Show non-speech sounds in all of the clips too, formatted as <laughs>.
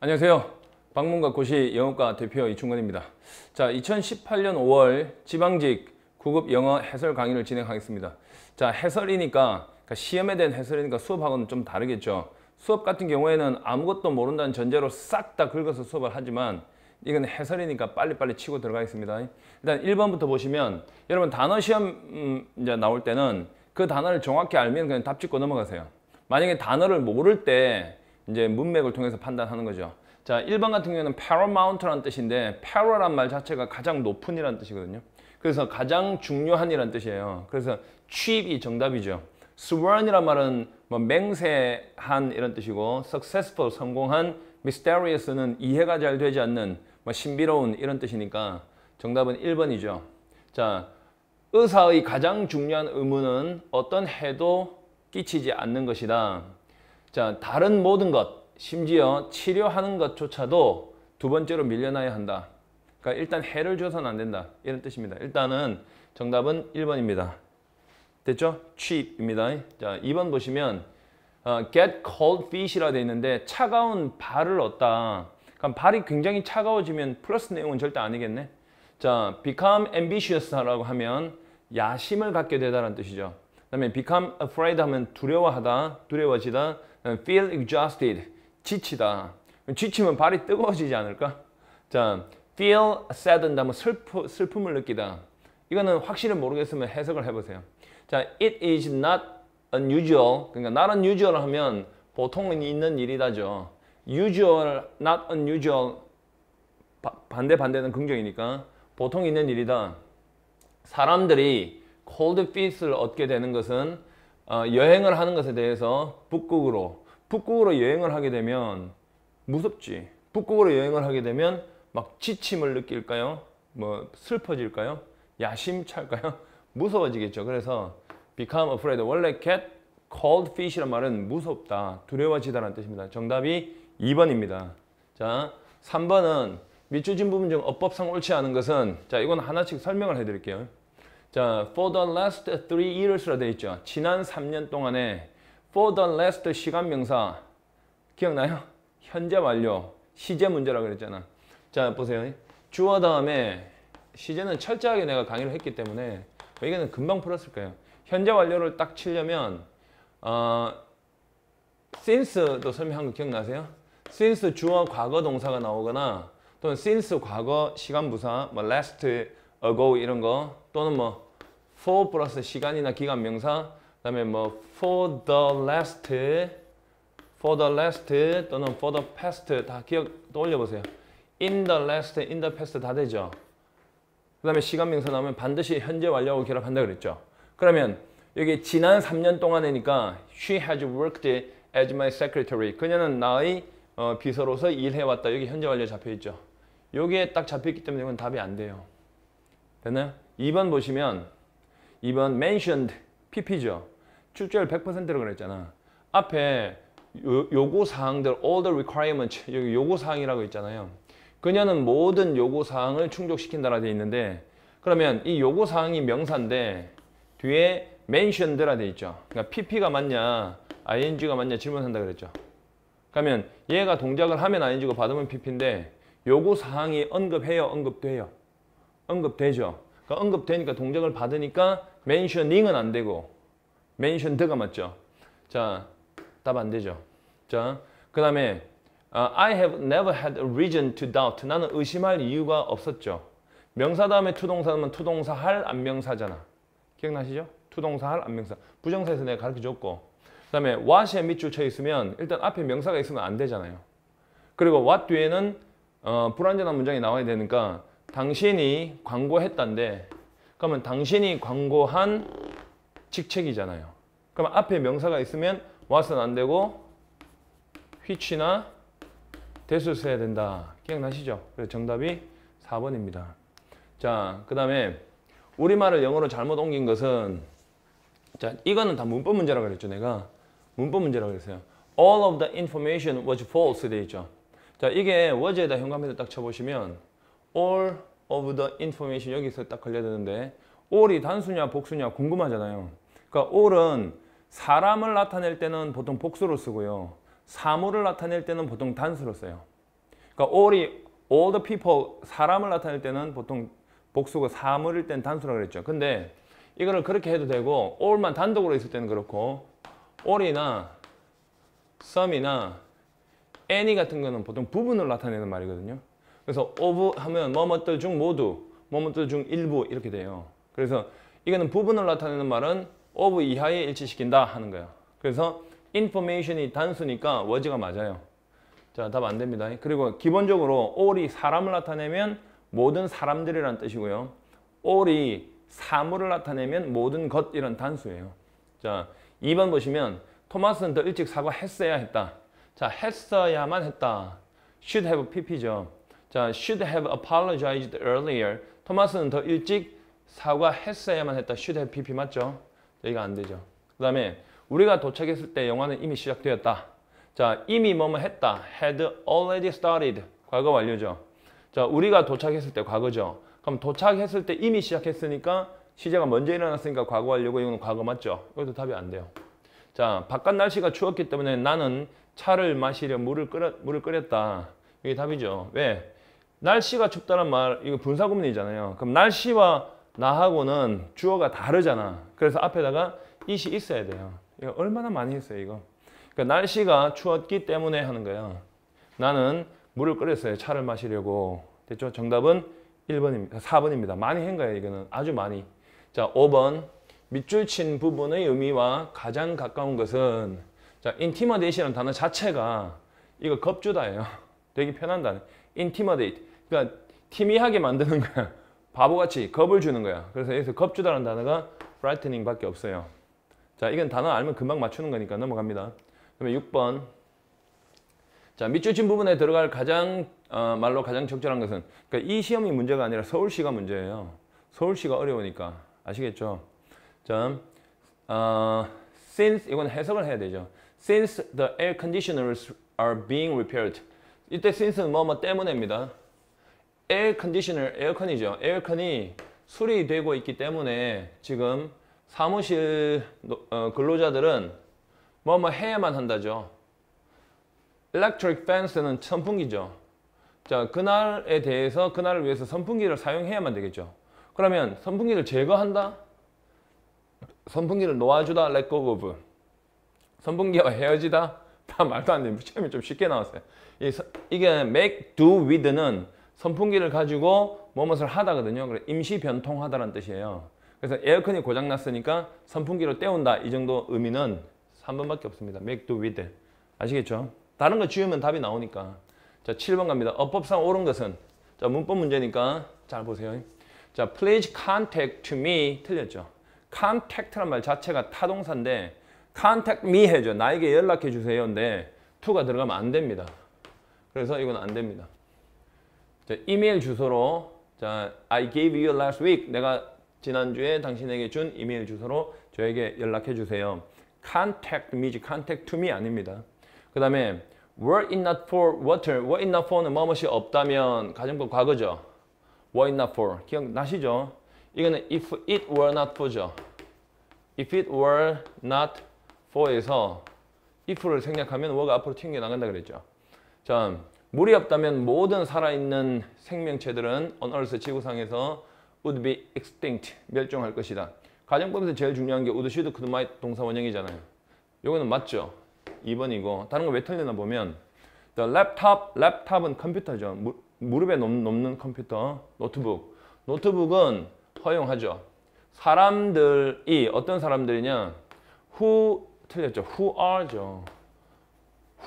안녕하세요. 방문과 고시 영어과 대표 이충근입니다. 자, 2018년 5월 지방직 구급 영어 해설 강의를 진행하겠습니다. 자, 해설이니까 그러니까 시험에 대한 해설이니까 수업하고는 좀 다르겠죠. 수업 같은 경우에는 아무것도 모른다는 전제로 싹 다 긁어서 수업을 하지만 이건 해설이니까 빨리빨리 치고 들어가겠습니다. 일단 1번부터 보시면 여러분 단어 시험 음, 이제 나올 때는 그 단어를 정확히 알면 그냥 답 짓고 넘어가세요. 만약에 단어를 모를 때 이제 문맥을 통해서 판단하는 거죠. 자, 1번 같은 경우에는 paramount라는 뜻인데 para란 말 자체가 가장 높은이라는 뜻이거든요. 그래서 가장 중요한이라는 뜻이에요. 그래서 취입이 정답이죠. sworn이란 말은 뭐 맹세한 이런 뜻이고 successful 성공한 mysterious는 이해가 잘 되지 않는 뭐 신비로운 이런 뜻이니까 정답은 1번이죠. 자, 의사의 가장 중요한 의무는 어떤 해도 끼치지 않는 것이다. 자, 다른 모든 것, 심지어 치료하는 것조차도 두 번째로 밀려나야 한다. 그러니까 일단 해를 줘서는 안 된다. 이런 뜻입니다. 일단은 정답은 1번입니다. 됐죠? cheap입니다. 자, 2번 보시면 어, get cold fish라 되어 있는데 차가운 발을 얻다. 그럼 발이 굉장히 차가워지면 플러스 내용은 절대 아니겠네. 자, become ambitious라고 하면 야심을 갖게 되다라는 뜻이죠. 그 다음에 become afraid 하면 두려워하다, 두려워지다. 어, feel exhausted. 지치다. 지치면 발이 뜨거워지지 않을까? 자, feel saddened 하 뭐 슬프, 슬픔을 느끼다. 이거는 확실히 모르겠으면 해석을 해보세요. 자, it is not unusual. 그러니까 not unusual 하면 보통은 있는 일이다죠. usual, not unusual. 반대 반대는 긍정이니까 보통 있는 일이다. 사람들이 cold feet을 얻게 되는 것은 어, 여행을 하는 것에 대해서 북극으로 북극으로 여행을 하게 되면 무섭지 북극으로 여행을 하게 되면 막 지침을 느낄까요? 뭐 슬퍼질까요? 야심찰까요? <laughs> 무서워지겠죠. 그래서 become afraid. 원래 cat cold fish란 말은 무섭다, 두려워지다라는 뜻입니다. 정답이 2번입니다. 자, 3번은 밑줄 진 부분 중 어법상 옳지 않은 것은 자 이건 하나씩 설명을 해드릴게요. 자, for the last three years라 되어 있죠. 지난 3년 동안에 for the last 시간 명사 기억나요? 현재 완료 시제 문제라고 그랬잖아. 자, 보세요. 주어 다음에 시제는 철저하게 내가 강의를 했기 때문에 여기는 금방 풀었을 거예요. 현재 완료를 딱 치려면 어, since도 설명한 거 기억나세요? since 주어 과거 동사가 나오거나 또는 since 과거 시간 부사, 뭐 last ago 어, 이런 거 또는 뭐 for 플러스 시간이나 기간 명사 그다음에 뭐 for the last for the last 또는 for the past 다 기억 떠올려 보세요. in the last, in the past 다 되죠. 그 다음에 시간 명사 나오면 반드시 현재 완료하고 결합한다 그랬죠. 그러면 여기 지난 3년 동안이니까 she has worked as my secretary. 그녀는 나의 어, 비서로서 일해왔다. 여기 현재 완료 잡혀있죠. 여기에 딱 잡혀있기 때문에 이건 답이 안 돼요. 됐나요? 2번 보시면 2번 mentioned PP죠. 출제율 100%라고 그랬잖아. 앞에 요, 요구사항들 all the requirements 여기 요구사항이라고 있잖아요. 그녀는 모든 요구사항을 충족시킨다라 돼 있는데 그러면 이 요구사항이 명사인데 뒤에 mentioned라 돼 있죠. 그러니까 PP가 맞냐 ing가 맞냐 질문한다 그랬죠. 그러면 얘가 동작을 하면 ing고 받으면 PP인데 요구사항이 언급해요 언급돼요. 언급되죠. 그러니까 언급되니까 동작을 받으니까 mentioning은 안 되고 mentioned가 맞죠. 자, 답 안 되죠. 자, 그 다음에 uh, 아, I have never had a reason to doubt. 나는 의심할 이유가 없었죠. 명사 다음에 투동사면 투동사 할 안명사잖아. 기억나시죠? 투동사 할 안명사. 부정사에서 내가 가르쳐줬고 그 다음에 what에 밑줄 쳐 있으면 일단 앞에 명사가 있으면 안 되잖아요. 그리고 what 뒤에는 어, 불완전한 문장이 나와야 되니까 당신이 광고했던데 그러면 당신이 광고한 직책이잖아요. 그럼 앞에 명사가 있으면 w a t 은안 되고 which나 대수 써야 된다. 기억나시죠? 그래서 정답이 4번입니다. 자, 그 다음에 우리말을 영어로 잘못 옮긴 것은 자, 이거는 다 문법 문제라고 그랬죠, 내가. 문법 문제라고 그랬어요. All of the information was false 되 있죠. 자, 이게 was에다 현관문을 딱 쳐보시면 all of the information 여기서 딱 걸려야 되는데 all이 단수냐 복수냐 궁금하잖아요. 그러니까 all은 사람을 나타낼 때는 보통 복수로 쓰고요. 사물을 나타낼 때는 보통 단수로 써요. 그러니까 all이 all the people 사람을 나타낼 때는 보통 복수고 사물일 땐 단수라고 그랬죠. 근데 이거를 그렇게 해도 되고 all만 단독으로 있을 때는 그렇고 all이나 sum이나 any 같은 거는 보통 부분을 나타내는 말이거든요. 그래서 오브 하면 뭐뭐들 중 모두, 뭐뭐들 중 일부 이렇게 돼요. 그래서 이거는 부분을 나타내는 말은 오브 이하에 일치시킨다 하는 거예요 그래서 인포메이션이 단수니까 워즈가 맞아요. 자, 답 안 됩니다. 그리고 기본적으로 올이 사람을 나타내면 모든 사람들이란 뜻이고요. 올이 사물을 나타내면 모든 것이란 단수예요. 자, 2번 보시면 토마스는 더 일찍 사과했어야 했다. 자, 했어야만 했다. should have pp죠. 자, should have apologized earlier. 토마스는 더 일찍 사과했어야만 했다. should have pp 맞죠? 여기가 안 되죠. 그 다음에 우리가 도착했을 때 영화는 이미 시작되었다. 자, 이미 뭐뭐 했다. had already started. 과거 완료죠. 자, 우리가 도착했을 때 과거죠. 그럼 도착했을 때 이미 시작했으니까 시제가 먼저 일어났으니까 과거 하려고 이건 과거 맞죠? 이것도 답이 안 돼요. 자, 바깥 날씨가 추웠기 때문에 나는 차를 마시려 물을 끓여, 물을 끓였다. 이게 답이죠. 왜? 날씨가 춥다는 말 이거 분사구문이잖아요. 그럼 날씨와 나하고는 주어가 다르잖아. 그래서 앞에다가 이시 있어야 돼요. 이거 얼마나 많이 했어요 이거. 그러니까 날씨가 추웠기 때문에 하는 거예요. 나는 물을 끓였어요. 차를 마시려고. 됐죠? 정답은 1번입니다. 4번입니다. 많이 한 거예요. 이거는 아주 많이. 자, 5번. 밑줄 친 부분의 의미와 가장 가까운 것은 자, 인티머데이션이라는 단어 자체가 이거 겁주다예요. <laughs> 되게 편한 단어. 인티머데이트. 그러니까 티미하게 만드는 거야. <laughs> 바보같이 겁을 주는 거야. 그래서 여기서 겁주다는 단어가 frightening 밖에 없어요. 자, 이건 단어 알면 금방 맞추는 거니까 넘어갑니다. 그러면 6번. 자, 밑줄 친 부분에 들어갈 가장 어, 말로 가장 적절한 것은 그러니까 이 시험이 문제가 아니라 서울시가 문제예요. 서울시가 어려우니까 아시겠죠? 자, 어, since 이건 해석을 해야 되죠. Since the air conditioners are being repaired. 이때 since는 뭐 뭐 때문에입니다. 에어 컨디셔널, 에어컨이죠. 에어컨이 수리되고 있기 때문에 지금 사무실 어, 근로자들은 뭐뭐 뭐 해야만 한다죠. electric fence는 선풍기죠. 자, 그날에 대해서 그날을 위해서 선풍기를 사용해야만 되겠죠. 그러면 선풍기를 제거한다? 선풍기를 놓아주다? let go of. 선풍기와 헤어지다? 다 말도 안 되는 시험이 <laughs> 좀 쉽게 나왔어요. 이, 게 make do with는 선풍기를 가지고 무엇을 하다거든요. 그래 임시 변통하다라는 뜻이에요. 그래서 에어컨이 고장 났으니까 선풍기로 때운다 이 정도 의미는 3번밖에 없습니다. make do with it. 아시겠죠? 다른 거 지우면 답이 나오니까. 자, 7번 갑니다. 어법상 옳은 것은 자, 문법 문제니까 잘 보세요. 자, please contact me 틀렸죠. contact란 말 자체가 타동사인데 contact me 해줘. 나에게 연락해 주세요인데 to가 들어가면 안 됩니다. 그래서 이건 안 됩니다. 자, 이메일 주소로 자, I gave you last week. 내가 지난주에 당신에게 준 이메일 주소로 저에게 연락해 주세요. contact me, contact to me 아닙니다. 그 다음에 were it not for water, were it not for는 뭐뭇이 없다면 가정법 과거죠. were it not for, 기억나시죠? 이거는 if it were not for죠. if it were not for에서 if를 생략하면 were가 앞으로 튕겨나간다 그랬죠. 자, 물이 없다면 모든 살아있는 생명체들은 on earth 지구상에서 would be extinct 멸종할 것이다. 가정법에서 제일 중요한 게 would should could might 동사 원형이잖아요. 요거는 맞죠? 2번이고 다른 거 왜 틀리나 보면 the laptop 랩탑은 컴퓨터죠. 무, 무릎에 넘, 는 컴퓨터 노트북 노트북은 허용하죠. 사람들이 어떤 사람들이냐 who 틀렸죠. who are죠.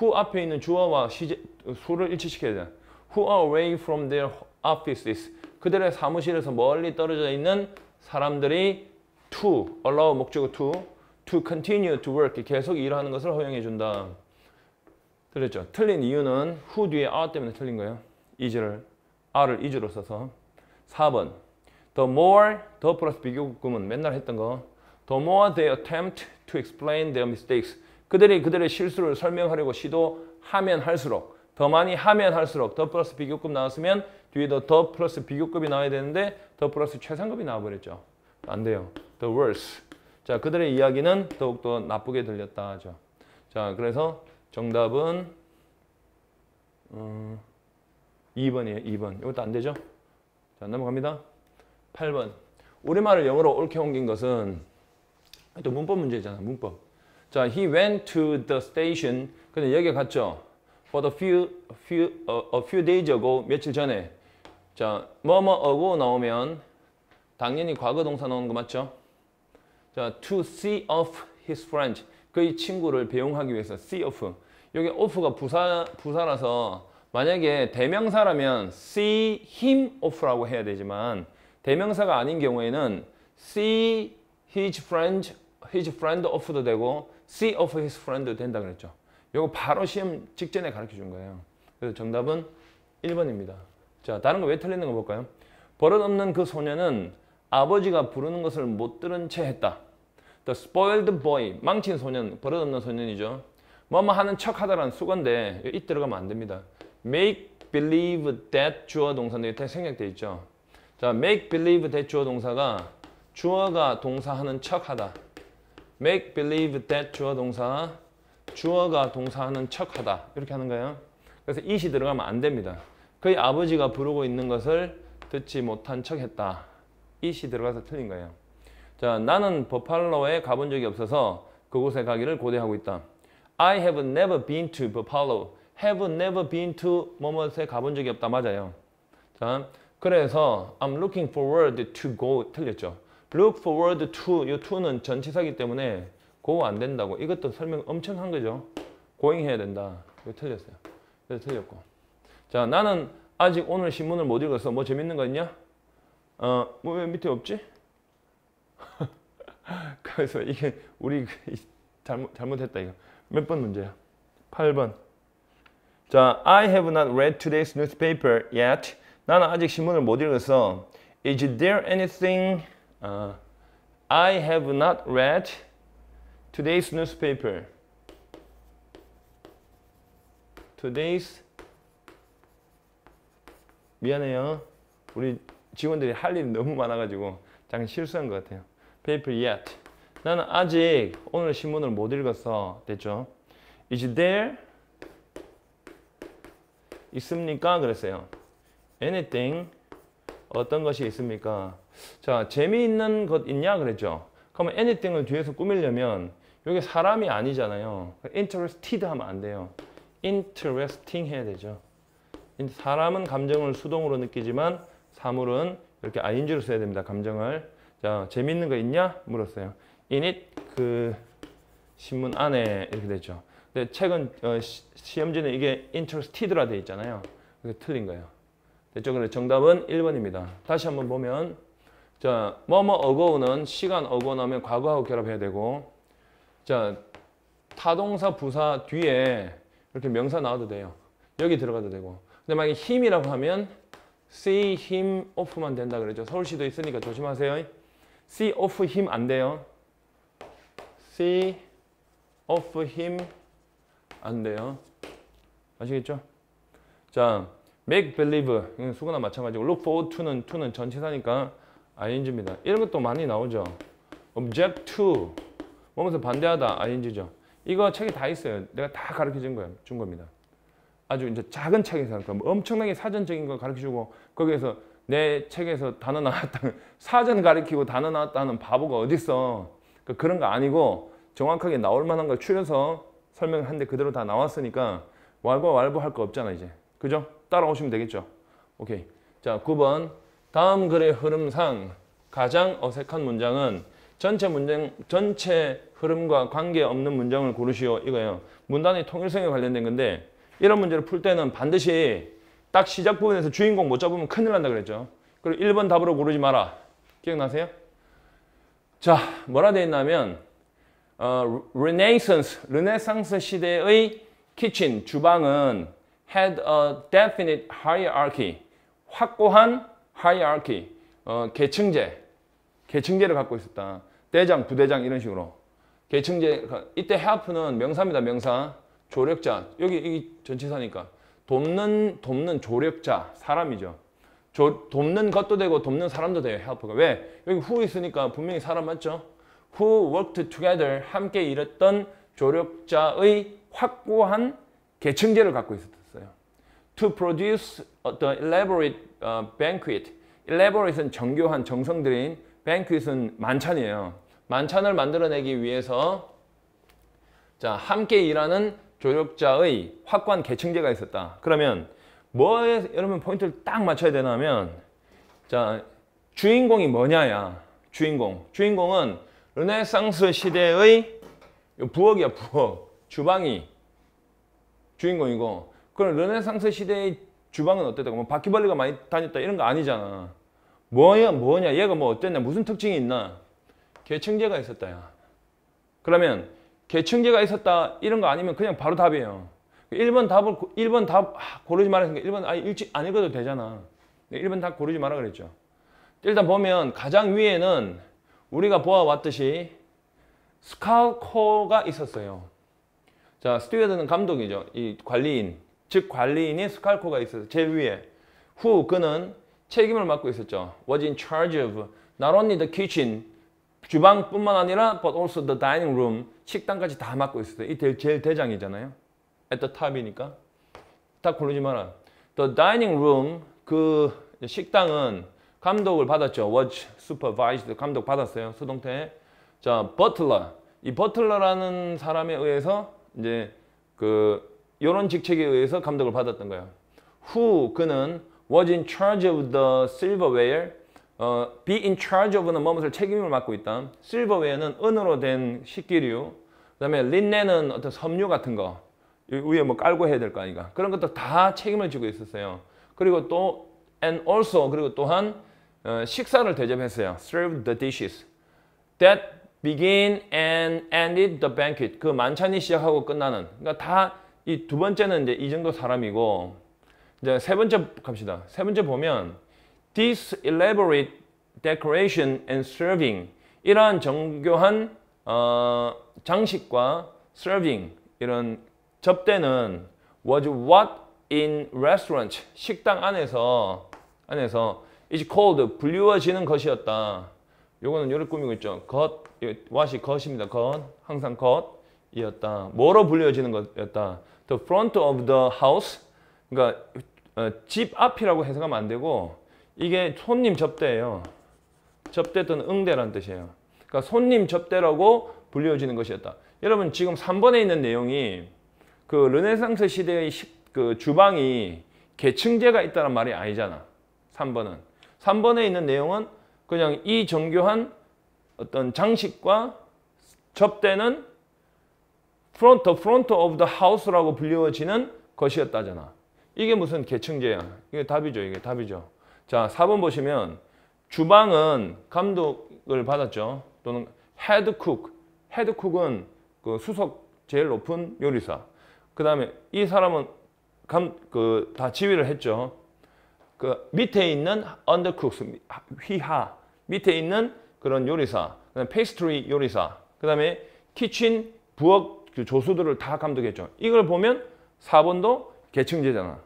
who 앞에 있는 주어와 시제, 수를 일치시켜야 돼요. who are away from their offices 그들의 사무실에서 멀리 떨어져 있는 사람들이 to, allow 목적어 to, to continue to work 계속 일하는 것을 허용해 준다. 들렸죠? 틀린 이유는 who 뒤에 are 때문에 틀린 거예요. is를, are를 is로 써서 4번 The more, the 플러스 비교급은 맨날 했던 거 The more they attempt to explain their mistakes 그들이 그들의 실수를 설명하려고 시도하면 할수록 더 많이 하면 할수록 더 플러스 비교급 나왔으면 뒤에 더 플러스 비교급이 나와야 되는데 더 플러스 최상급이 나와버렸죠. 안 돼요. The worse. 자, 그들의 이야기는 더욱더 나쁘게 들렸다 하죠. 자, 그래서 정답은 음, 2번이에요. 2번. 이것도 안 되죠? 자, 넘어갑니다. 8번. 우리말을 영어로 옳게 옮긴 것은 또 문법 문제잖아. 문법. 자, he went to the station. 근데 여기 갔죠. For a few, few, a, a few days ago, 며칠 전에. 자, 뭐뭐 ago 나오면 당연히 과거 동사 나오는 거 맞죠? 자, to see off his friend. 그의 친구를 배웅하기 위해서 see off. 여기 off가 부사, 부사라서 만약에 대명사라면 see him off라고 해야 되지만 대명사가 아닌 경우에는 see his friend, his friend off도 되고 see of his friend 된다 그랬죠. 이거 바로 시험 직전에 가르쳐 준 거예요. 그래서 정답은 1번입니다. 자, 다른 거 왜 틀리는 거 볼까요? 버릇없는 그 소녀는 아버지가 부르는 것을 못 들은 채 했다. The spoiled boy, 망친 소년, 버릇없는 소년이죠. 뭐 뭐 하는 척하다라 수건데 이 들어가면 안 됩니다. make believe that 주어 동사인데 이렇게 생략돼 있죠. 자, make believe that 주어 동사가 주어가 동사하는 척하다. make believe that 주어 동사 주어가 동사하는 척하다 이렇게 하는 거예요. 그래서 i t 들어가면 안 됩니다. 그의 아버지가 부르고 있는 것을 듣지 못한 척했다. i t 들어가서 틀린 거예요. 자, 나는 버팔로에 가본 적이 없어서 그곳에 가기를 고대하고 있다. I have never been to Buffalo. Have never been to 뭐뭐에 가본 적이 없다. 맞아요. 자, 그래서 I'm looking forward to go 틀렸죠. look forward to 이 to는 전치사기 때문에 go 안 된다고 이것도 설명 엄청 한 거죠. going 해야 된다. 이거 틀렸어요. 그래서 틀렸고. 자 나는 아직 오늘 신문을 못 읽어서 뭐 재밌는 거 있냐? 어뭐 왜 밑에 없지? <laughs> 그래서 이게 우리 잘못, 잘못했다 이거. 몇 번 문제야? 8번. 자, I have not read today's newspaper yet. 나는 아직 신문을 못 읽었어. Is there anything 어. I have not read today's newspaper. today's 미안해요. 우리 직원들이 할 일이 너무 많아가지고 잠깐 실수한 것 같아요. paper yet. 나는 아직 오늘 신문을 못 읽었어. 됐죠? Is there? 있습니까? 그랬어요. Anything? 어떤 것이 있습니까? 자, 재미있는 것 있냐? 그랬죠. 그러면 anything을 뒤에서 꾸밀려면 여기 사람이 아니잖아요. interested 하면 안 돼요. interesting 해야 되죠. 사람은 감정을 수동으로 느끼지만 사물은 이렇게 ing로 써야 됩니다. 감정을. 자, 재미있는 거 있냐? 물었어요. in it, 그, 신문 안에 이렇게 되죠. 근데 책은, 어, 시, 험지는 이게 interested라 되 있잖아요. 그게 틀린 거예요. 됐죠? 그래서 정답은 1번입니다. 다시 한번 보면 자, 뭐뭐 어거우는 시간 어거나면 과거하고 결합해야 되고 자, 타동사 부사 뒤에 이렇게 명사 나와도 돼요. 여기 들어가도 되고 근데 만약에 힘이라고 하면 see him off만 된다 그러죠. 서울시도 있으니까 조심하세요. see off him 안 돼요. see off him 안 돼요. 아시겠죠? 자, make believe 수거나 마찬가지고 look forward to는 to는 전체사니까 ing입니다. 이런 것도 많이 나오죠. object to 뭐뭐서 반대하다 ing죠. 이거 책이 다 있어요. 내가 다 가르쳐준 거예요. 준 겁니다. 아주 이제 작은 책에서 뭐 엄청나게 사전적인 걸 가르쳐주고 거기에서 내 책에서 단어 나왔다는 <laughs> 사전 가르치고 단어 나왔다는 바보가 어딨어. 그러니까 그런 거 아니고 정확하게 나올 만한 걸 추려서 설명한데 그대로 다 나왔으니까 왈과 왈부 할 거 없잖아 이제. 그죠? 따라오시면 되겠죠. 오케이. 자 9번 다음 글의 흐름상 가장 어색한 문장은 전체 문장 전체 흐름과 관계없는 문장을 고르시오 이거예요. 문단의 통일성에 관련된 건데 이런 문제를 풀 때는 반드시 딱 시작 부분에서 주인공 못 잡으면 큰일 난다 그랬죠. 그리고 1번 답으로 고르지 마라. 기억나세요? 자, 뭐라 되 있냐면 어, 르네상스 르네상스 시대의 키친, 주방은 had a definite hierarchy, 확고한 hierarchy, 어, 계층제, 계층제를 갖고 있었다. 대장, 부대장 이런 식으로. 계층제, 그러니까 이때 help는 명사입니다. 명사. 조력자, 여기 이 전치사니까. 돕는, 돕는 조력자, 사람이죠. 조, 돕는 것도 되고 돕는 사람도 돼요. help가. 왜? 여기 who 있으니까 분명히 사람 맞죠? who worked together, 함께 일했던 조력자의 확고한 계층제를 갖고 있었다. to produce 어떤 elaborate uh, banquet. elaborate은 정교한 정성 들인 banquet은 만찬이에요. 만찬을 만들어내기 위해서 자 함께 일하는 조력자의 확고 계층제가 있었다. 그러면 뭐에 여러분 포인트를 딱 맞춰야 되냐면 자 주인공이 뭐냐야. 주인공. 주인공은 르네상스 시대의 부엌이야 부엌. 주방이 주인공이고 그럼 르네상스 시대의 주방은 어땠다? 뭐 바퀴벌레가 많이 다녔다 이런 거 아니잖아. 뭐야 뭐냐 얘가 뭐 어땠냐 무슨 특징이 있나? 계층제가 있었다 야. 그러면 계층제가 있었다 이런 거 아니면 그냥 바로 답이에요. 1번 답을 1번 답 아, 고르지 말라니까 아야 1번 아니 일찍 안 읽어도 되잖아. 1번 답 고르지 말라 그랬죠. 일단 보면 가장 위에는 우리가 보아왔듯이 스카우코가 있었어요. 자, 스튜어드는 감독이죠. 이 관리인. 즉 관리인이 스칼코가 있어서 제일 위에 후 그는 책임을 맡고 있었죠. was in charge of not only the kitchen 주방뿐만 아니라 but also the dining room 식당까지 다 맡고 있었어요. 이 제일 대장이잖아요. at the top이니까 딱 고르지 마라. the dining room 그 식당은 감독을 받았죠. was supervised 감독 받았어요. 수동태. 자, b u t 이 버틀러라는 사람에 의해서 이제 그 이런 직책에 의해서 감독을 받았던 거예요. Who 그는 was in charge of the silverware. 어, be in charge of는 무엇을 책임을 맡고 있다. silverware는 은으로 된 식기류. 그다음에 linen은 어떤 섬유 같은 거 위에 뭐 깔고 해야 될 거 아닌가. 그런 것도 다 책임을 지고 있었어요. 그리고 또 and also 그리고 또한 어, 식사를 대접했어요. serve the dishes that begin and ended the banquet. 그 만찬이 시작하고 끝나는. 그러니까 다 이두 번째는 이제 이 정도 사람이고 이제 세 번째 갑시다. 세 번째 보면 this elaborate decoration and serving 이러한 정교한 어, 장식과 serving 이런 접대는 was what in restaurant 식당 안에서 안에서 is called 불리워지는 것이었다. 요거는 요를 꾸미고 있죠. 것, what이 것입니다. 것, 항상 것. 이었다. 뭐로 불려지는 것이었다. The front of the house. 그러니까 어, 집 앞이라고 해석하면 안 되고 이게 손님 접대예요. 접대 또는 응대란 뜻이에요. 그러니까 손님 접대라고 불려지는 것이었다. 여러분 지금 3번에 있는 내용이 그 르네상스 시대의 그 주방이 계층제가 있다는 말이 아니잖아. 3번은. 3번에 있는 내용은 그냥 이 정교한 어떤 장식과 접대는 front, front of the house라고 불리워지는 것이었다잖아. 이게 무슨 계층제야. 이게 답이죠. 이게 답이죠. 자, 4번 보시면 주방은 감독을 받았죠. 또는 헤드쿡. 헤드쿡은 그 수석 제일 높은 요리사. 그 다음에 이 사람은 감, 그, 다 지휘를 했죠. 그 밑에 있는 언더쿡스, 휘하. 밑에 있는 그런 요리사. 그 다음에 페이스트리 요리사. 그 다음에 키친 부엌 그 조수들을 다 감독했죠. 이걸 보면 4번도 계층제잖아.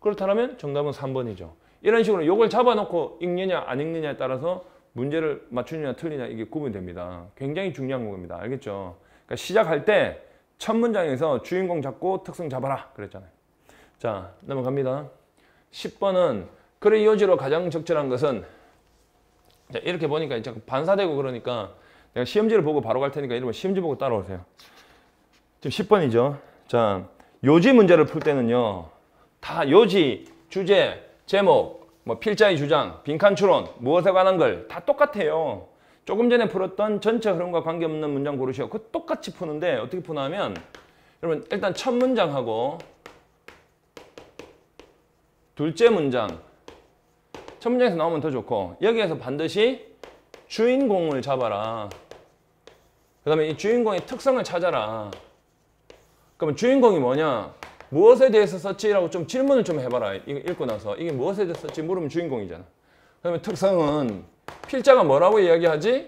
그렇다면 정답은 3번이죠. 이런 식으로 이걸 잡아놓고 읽느냐 안 읽느냐에 따라서 문제를 맞추느냐 틀리냐 이게 구분됩니다. 굉장히 중요한 겁니다. 알겠죠? 그러니까 시작할 때 첫 문장에서 주인공 잡고 특성 잡아라 그랬잖아요. 자 넘어갑니다. 10번은 글의 요지로 가장 적절한 것은 자, 이렇게 보니까 이제 반사되고 그러니까 내가 시험지를 보고 바로 갈 테니까 이러면 시험지 보고 따라오세요. 지금 10번이죠. 자, 요지 문제를 풀 때는요. 다 요지, 주제, 제목, 뭐 필자의 주장, 빈칸 추론, 무엇에 관한 걸 다 똑같아요. 조금 전에 풀었던 전체 흐름과 관계없는 문장 고르시오. 그 똑같이 푸는데 어떻게 푸냐면 여러분 일단 첫 문장하고 둘째 문장 첫 문장에서 나오면 더 좋고 여기에서 반드시 주인공을 잡아라. 그 다음에 이 주인공의 특성을 찾아라. 그러면 주인공이 뭐냐? 무엇에 대해서 썼지라고 좀 질문을 좀 해봐라. 이거 읽고 나서 이게 무엇에 대해서 썼지 물으면 주인공이잖아. 그러면 특성은 필자가 뭐라고 이야기하지?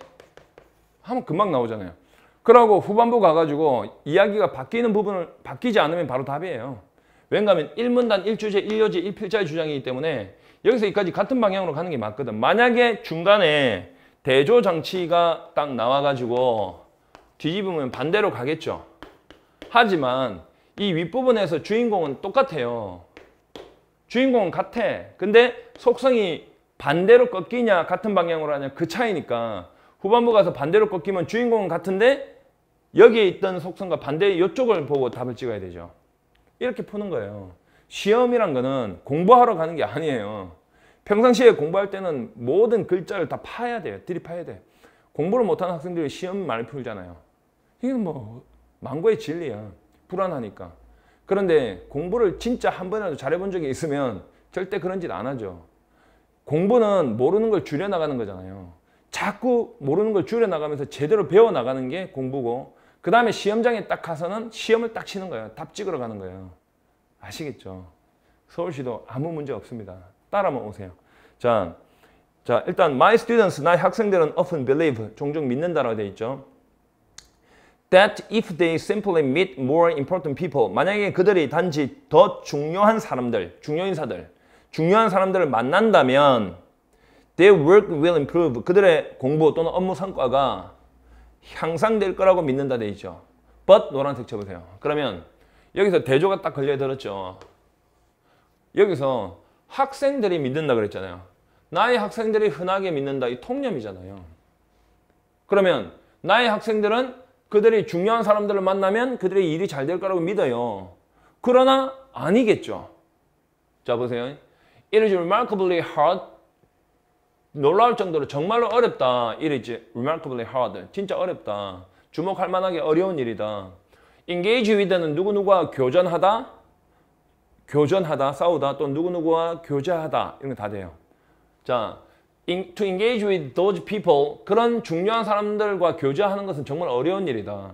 하면 금방 나오잖아요. 그러고 후반부 가가지고 이야기가 바뀌는 부분을 바뀌지 않으면 바로 답이에요. 왠가하면 1문단 1주제 1여지 1필자의 주장이기 때문에 여기서 여기까지 같은 방향으로 가는 게 맞거든. 만약에 중간에 대조 장치가 딱 나와가지고 뒤집으면 반대로 가겠죠. 하지만 이 윗부분에서 주인공은 똑같아요. 주인공은 같아. 근데 속성이 반대로 꺾이냐 같은 방향으로 하냐 그 차이니까 후반부 가서 반대로 꺾이면 주인공은 같은데 여기에 있던 속성과 반대 이쪽을 보고 답을 찍어야 되죠. 이렇게 푸는 거예요. 시험이란 거는 공부하러 가는 게 아니에요. 평상시에 공부할 때는 모든 글자를 다 파야 돼요. 들이파야 돼. 공부를 못하는 학생들이 시험 많이 풀잖아요. 이건뭐 망고의 진리야. 불안하니까. 그런데 공부를 진짜 한 번이라도 잘해본 적이 있으면 절대 그런 짓 안 하죠. 공부는 모르는 걸 줄여나가는 거잖아요. 자꾸 모르는 걸 줄여나가면서 제대로 배워나가는 게 공부고 그 다음에 시험장에 딱 가서는 시험을 딱 치는 거예요. 답 찍으러 가는 거예요. 아시겠죠? 서울시도 아무 문제 없습니다. 따라만 오세요. 자, 자 일단 my students, 나의 학생들은 often believe, 종종 믿는다라고 되어 있죠. that if they simply meet more important people 만약에 그들이 단지 더 중요한 사람들, 중요 인사들, 중요한 사람들을 만난다면 their work will improve 그들의 공부 또는 업무 성과가 향상될 거라고 믿는다 되어 있죠. but 노란색 쳐보세요. 그러면 여기서 대조가 딱 걸려들었죠. 여기서 학생들이 믿는다 그랬잖아요. 나의 학생들이 흔하게 믿는다 이 통념이잖아요. 그러면 나의 학생들은 그들이 중요한 사람들을 만나면 그들의 일이 잘 될 거라고 믿어요. 그러나 아니겠죠. 자 보세요. It is remarkably hard. 놀라울 정도로 정말로 어렵다. It is remarkably hard. 진짜 어렵다. 주목할 만하게 어려운 일이다. Engage with는 누구누구와 교전하다. 교전하다, 싸우다, 또 누구누구와 교제하다. 이런 거 다 돼요. 자, in, to engage with those people 그런 중요한 사람들과 교제하는 것은 정말 어려운 일이다.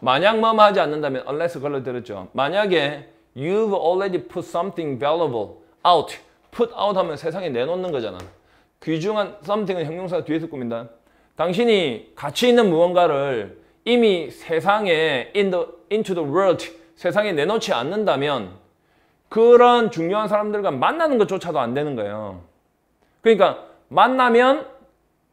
만약 뭐하지 않는다면 unless 걸 들었죠. 만약에 you've already put something valuable out put out 하면 세상에 내놓는 거잖아. 귀중한 something은 형용사 뒤에서 꾸민다. 당신이 가치 있는 무언가를 이미 세상에 in the, into the world 세상에 내놓지 않는다면 그런 중요한 사람들과 만나는 것조차도 안 되는 거예요. 그러니까 만나면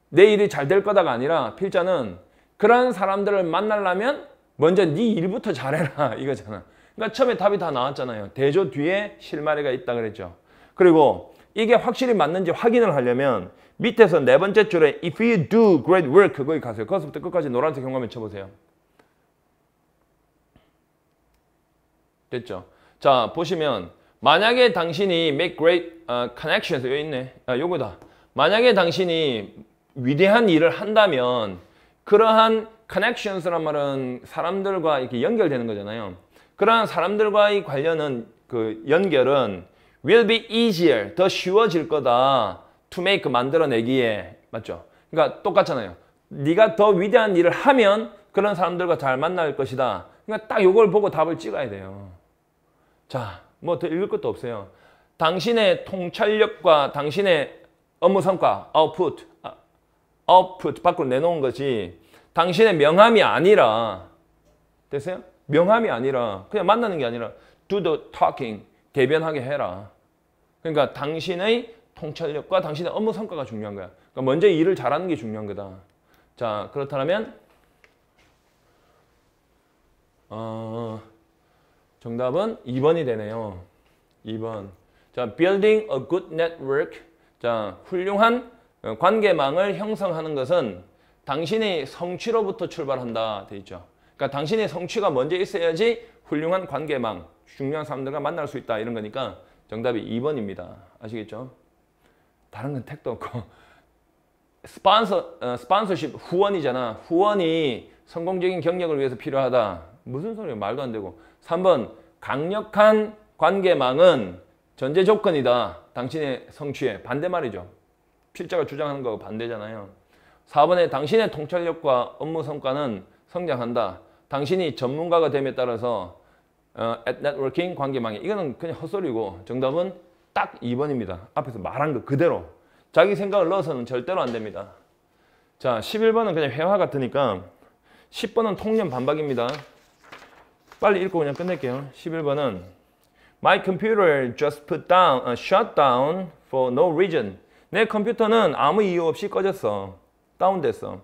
내 일이 잘 될 거다가 아니라 필자는 그런 사람들을 만나려면 먼저 네 일부터 잘해라 <laughs> 이거잖아. 그러니까 처음에 답이 다 나왔잖아요. 대조 뒤에 실마리가 있다 그랬죠. 그리고 이게 확실히 맞는지 확인을 하려면 밑에서 네 번째 줄에 if you do great work 거기 가세요. 거기서부터 끝까지 노란색 경과면 쳐보세요. 됐죠? 자 보시면 만약에 당신이 make great 어, connections 여기 있네 아, 요거다 만약에 당신이 위대한 일을 한다면 그러한 connections란 말은 사람들과 이렇게 연결되는 거잖아요 그러한 사람들과의 관련은 그 연결은 will be easier 더 쉬워질 거다 to make 만들어내기에 맞죠 그러니까 똑같잖아요 네가 더 위대한 일을 하면 그런 사람들과 잘 만날 것이다 그러니까 딱 요걸 보고 답을 찍어야 돼요 자 뭐더 읽을 것도 없어요. 당신의 통찰력과 당신의 업무 성과, output, 아, output 밖으로 내놓은 것이 당신의 명함이 아니라 됐어요? 명함이 아니라 그냥 만나는 게 아니라 do the talking, 대변하게 해라. 그러니까 당신의 통찰력과 당신의 업무 성과가 중요한 거야. 그러니까 먼저 일을 잘하는 게 중요한 거다. 자 그렇다면 어, 정답은 2번이 되네요. 2번. 자, building a good network. 자, 훌륭한 어, 관계망을 형성하는 것은 당신의 성취로부터 출발한다 돼 있죠. 그러니까 당신의 성취가 먼저 있어야지 훌륭한 관계망, 중요한 사람들과 만날 수 있다 이런 거니까 정답이 2번입니다. 아시겠죠? 다른 건 택도 없고 스폰서, 어, 스폰서십 후원이잖아. 후원이 성공적인 경력을 위해서 필요하다. 무슨 소리야 말도 안 되고 3번 강력한 관계망은 전제 조건이다. 당신의 성취에 반대말이죠. 필자가 주장하는 거하고 반대잖아요. 4번에 당신의 통찰력과 업무 성과는 성장한다. 당신이 전문가가 됨에 따라서 어, networking 관계망이 이거는 그냥 헛소리고 정답은 딱 2번입니다. 앞에서 말한 거 그대로 자기 생각을 넣어서는 절대로 안 됩니다. 자 11번은 그냥 회화 같으니까 10번은 통념 반박입니다. 빨리 읽고 그냥 끝낼게요. 11번은 My computer just put down, uh, shut down for no reason. 내 컴퓨터는 아무 이유 없이 꺼졌어. 다운됐어.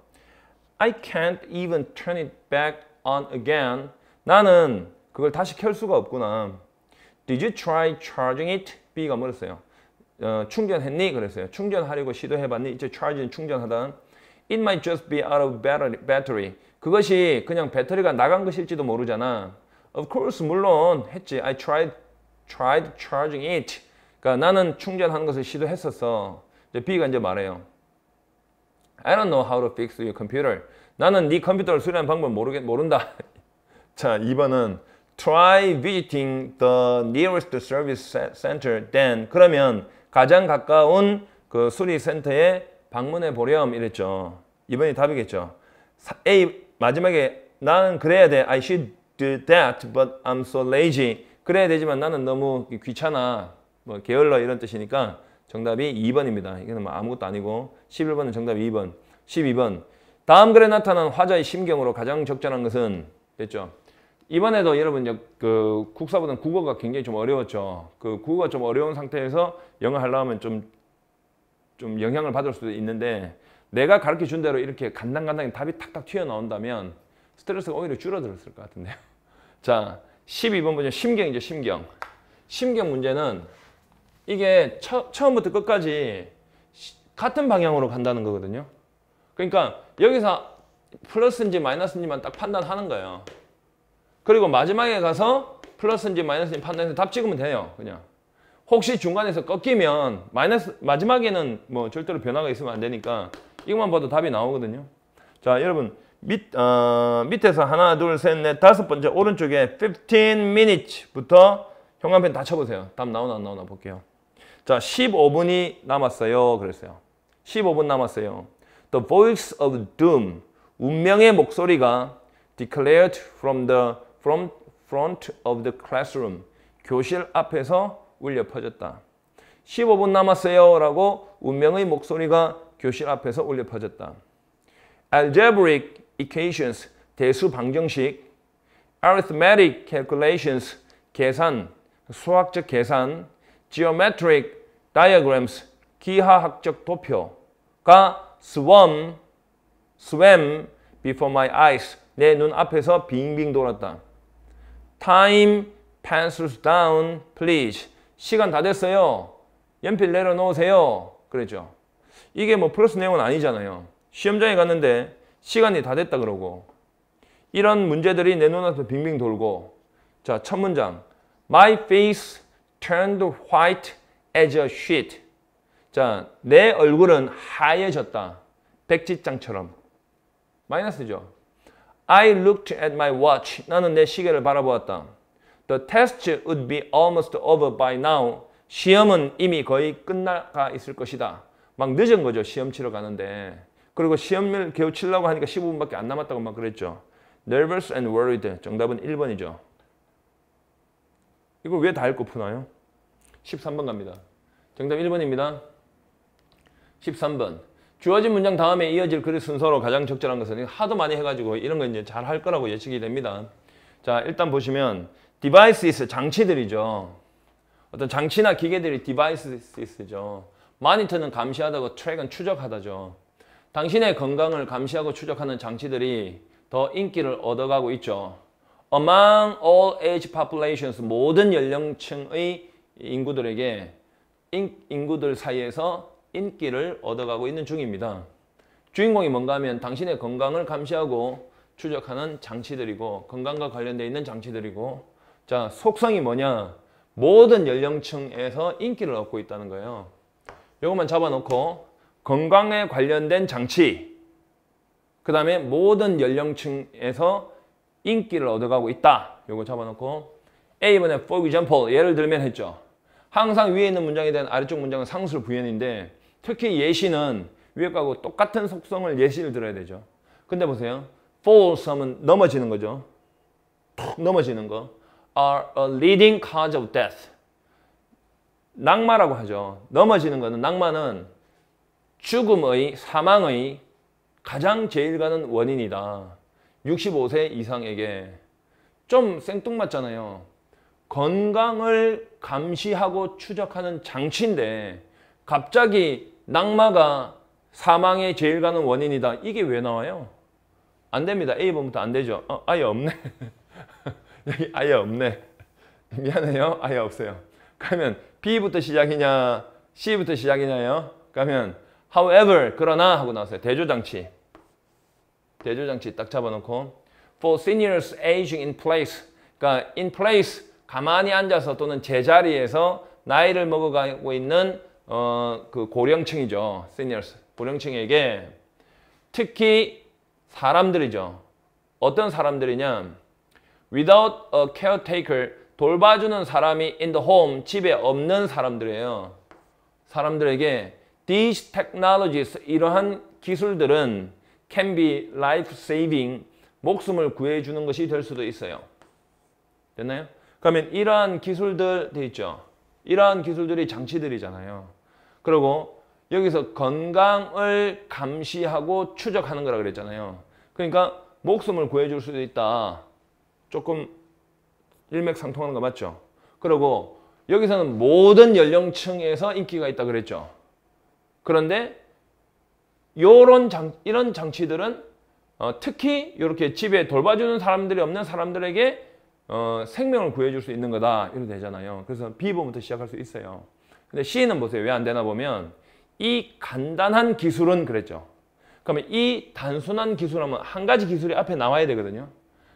I can't even turn it back on again. 나는 그걸 다시 켤 수가 없구나. Did you try charging it? B가 물었어요. 어, 충전했니? 그랬어요. 충전하려고 시도해봤니? 이제 charging 충전하다. It might just be out of battery. 그것이 그냥 배터리가 나간 것일지도 모르잖아. Of course, 물론 했지. I tried, tried charging it. 그러니까 나는 충전하는 것을 시도했었어. 이제 B가 이제 말해요. I don't know how to fix your computer. 나는 네 컴퓨터를 수리하는 방법 모르겠, 모른다. 자, 2번은 try visiting the nearest service center then 그러면 가장 가까운 그 수리 센터에 방문해 보렴 이랬죠. 이번이 답이겠죠. A 마지막에 나는 그래야 돼. I should do that, but I'm so lazy. 그래야 되지만 나는 너무 귀찮아. 뭐 게을러 이런 뜻이니까 정답이 2번입니다. 이거는 뭐 아무것도 아니고 11번은 정답이 2번. 12번. 다음 글에 나타난 화자의 심경으로 가장 적절한 것은 됐죠. 이번에도 여러분 그 국사보다는 국어가 굉장히 좀 어려웠죠. 그 국어가 좀 어려운 상태에서 영어 하려면 좀, 좀 영향을 받을 수도 있는데 내가 가르쳐 준 대로 이렇게 간당간당히 답이 탁탁 튀어나온다면 스트레스가 오히려 줄어들었을 것 같은데요. <laughs> 자, 12번 문제 심경이죠, 심경. 심경 문제는 이게 처, 음부터 끝까지 시, 같은 방향으로 간다는 거거든요. 그러니까 여기서 플러스인지 마이너스인지만 딱 판단하는 거예요. 그리고 마지막에 가서 플러스인지 마이너스인지 판단해서 답 찍으면 돼요. 그냥. 혹시 중간에서 꺾이면 마이너스 마지막에는 뭐 절대로 변화가 있으면 안 되니까 이것만 봐도 답이 나오거든요. 자, 여러분 밑, 어, 밑에서 하나, 둘, 셋, 넷, 다섯 번째 오른쪽에 15 minutes부터 형광펜다 쳐보세요. 답 나오나 안 나오나 볼게요. 자, 15분이 남았어요. 그랬어요. 15분 남았어요. The voice of doom, 운명의 목소리가 declared from the from front of the classroom, 교실 앞에서 울려 퍼졌다. 15분 남았어요. 라고 운명의 목소리가 교실 앞에서 울려 퍼졌다. Algebraic equations, 대수 방정식, arithmetic calculations, 계산, 수학적 계산, geometric diagrams, 기하학적 도표가 swam, swam before my eyes, 내 눈 앞에서 빙빙 돌았다. Time pencils down, please. 시간 다 됐어요. 연필 내려놓으세요. 그랬죠. 이게 뭐 플러스 내용은 아니잖아요. 시험장에 갔는데 시간이 다 됐다 그러고 이런 문제들이 내 눈앞에 빙빙 돌고 자, 첫 문장 My face turned white as a sheet 자, 내 얼굴은 하얘졌다. 백지장처럼. 마이너스죠. I looked at my watch. 나는 내 시계를 바라보았다. The test would be almost over by now. 시험은 이미 거의 끝나가 있을 것이다. 막 늦은 거죠. 시험 치러 가는데. 그리고 시험을 개우 치려고 하니까 15분밖에 안 남았다고 막 그랬죠. Nervous and worried. 정답은 1번이죠. 이걸 왜다 읽고 푸나요? 13번 갑니다. 정답 1번입니다. 13번. 주어진 문장 다음에 이어질 글의 순서로 가장 적절한 것은 하도 많이 해가지고 이런 거 이제 잘 할 거라고 예측이 됩니다. 자, 일단 보시면 devices, 장치들이죠. 어떤 장치나 기계들이 devices, 죠 모니터는 감시하다고 트랙은 추적하다죠. 당신의 건강을 감시하고 추적하는 장치들이 더 인기를 얻어가고 있죠. Among all age populations, 모든 연령층의 인구들에게 인, 인구들 사이에서 인기를 얻어가고 있는 중입니다. 주인공이 뭔가 하면 당신의 건강을 감시하고 추적하는 장치들이고 건강과 관련되어 있는 장치들이고 자 속성이 뭐냐 모든 연령층에서 인기를 얻고 있다는 거예요. 이것만 잡아놓고 건강에 관련된 장치, 그 다음에 모든 연령층에서 인기를 얻어가고 있다. 요거 잡아놓고 A번에 for example 예를 들면 했죠. 항상 위에 있는 문장에 대한 아래쪽 문장은 상술 부연인데 특히 예시는 위에 거하고 똑같은 속성을 예시를 들어야 되죠. 근데 보세요. falls 하면 넘어지는 거죠. 툭 넘어지는 거. are a leading cause of death. 낙마라고 하죠. 넘어지는 거는 낙마는 죽음의 사망의 가장 제일 가는 원인이다. 65세 이상에게 좀 생뚱맞잖아요. 건강을 감시하고 추적하는 장치인데 갑자기 낙마가 사망의 제일 가는 원인이다. 이게 왜 나와요? 안 됩니다. A번부터 안 되죠. 어, 아예 없네. <laughs> 여기 아예 없네. <laughs> 미안해요. 아예 없어요. 그러면 B부터 시작이냐 C부터 시작이냐요? 그러면 However, 그러나 하고 나왔어요. 대조장치. 대조장치 딱 잡아놓고 For seniors aging in place 그러니까 in place 가만히 앉아서 또는 제자리에서 나이를 먹어가고 있는 어, 그 고령층이죠. seniors. 고령층에게 특히 사람들이죠. 어떤 사람들이냐 without a caretaker 돌봐주는 사람이 in the home 집에 없는 사람들이에요. 사람들에게 These technologies, 이러한 기술들은 can be life-saving, 목숨을 구해주는 것이 될 수도 있어요. 됐나요? 그러면 이러한 기술들 돼 있죠. 이러한 기술들이 장치들이잖아요. 그리고 여기서 건강을 감시하고 추적하는 거라 그랬잖아요. 그러니까 목숨을 구해줄 수도 있다. 조금 일맥상통하는 거 맞죠? 그리고 여기서는 모든 연령층에서 인기가 있다 그랬죠. 그런데 요런 장, 이런 장치들은 어, 특히 이렇게 집에 돌봐주는 사람들이 없는 사람들에게 어, 생명을 구해줄 수 있는 거다 이렇게 되잖아요. 그래서 B번부터 시작할 수 있어요. 근데 C는 보세요. 왜 안 되나 보면 이 간단한 기술은 그랬죠. 그러면 이 단순한 기술하면 한 가지 기술이 앞에 나와야 되거든요.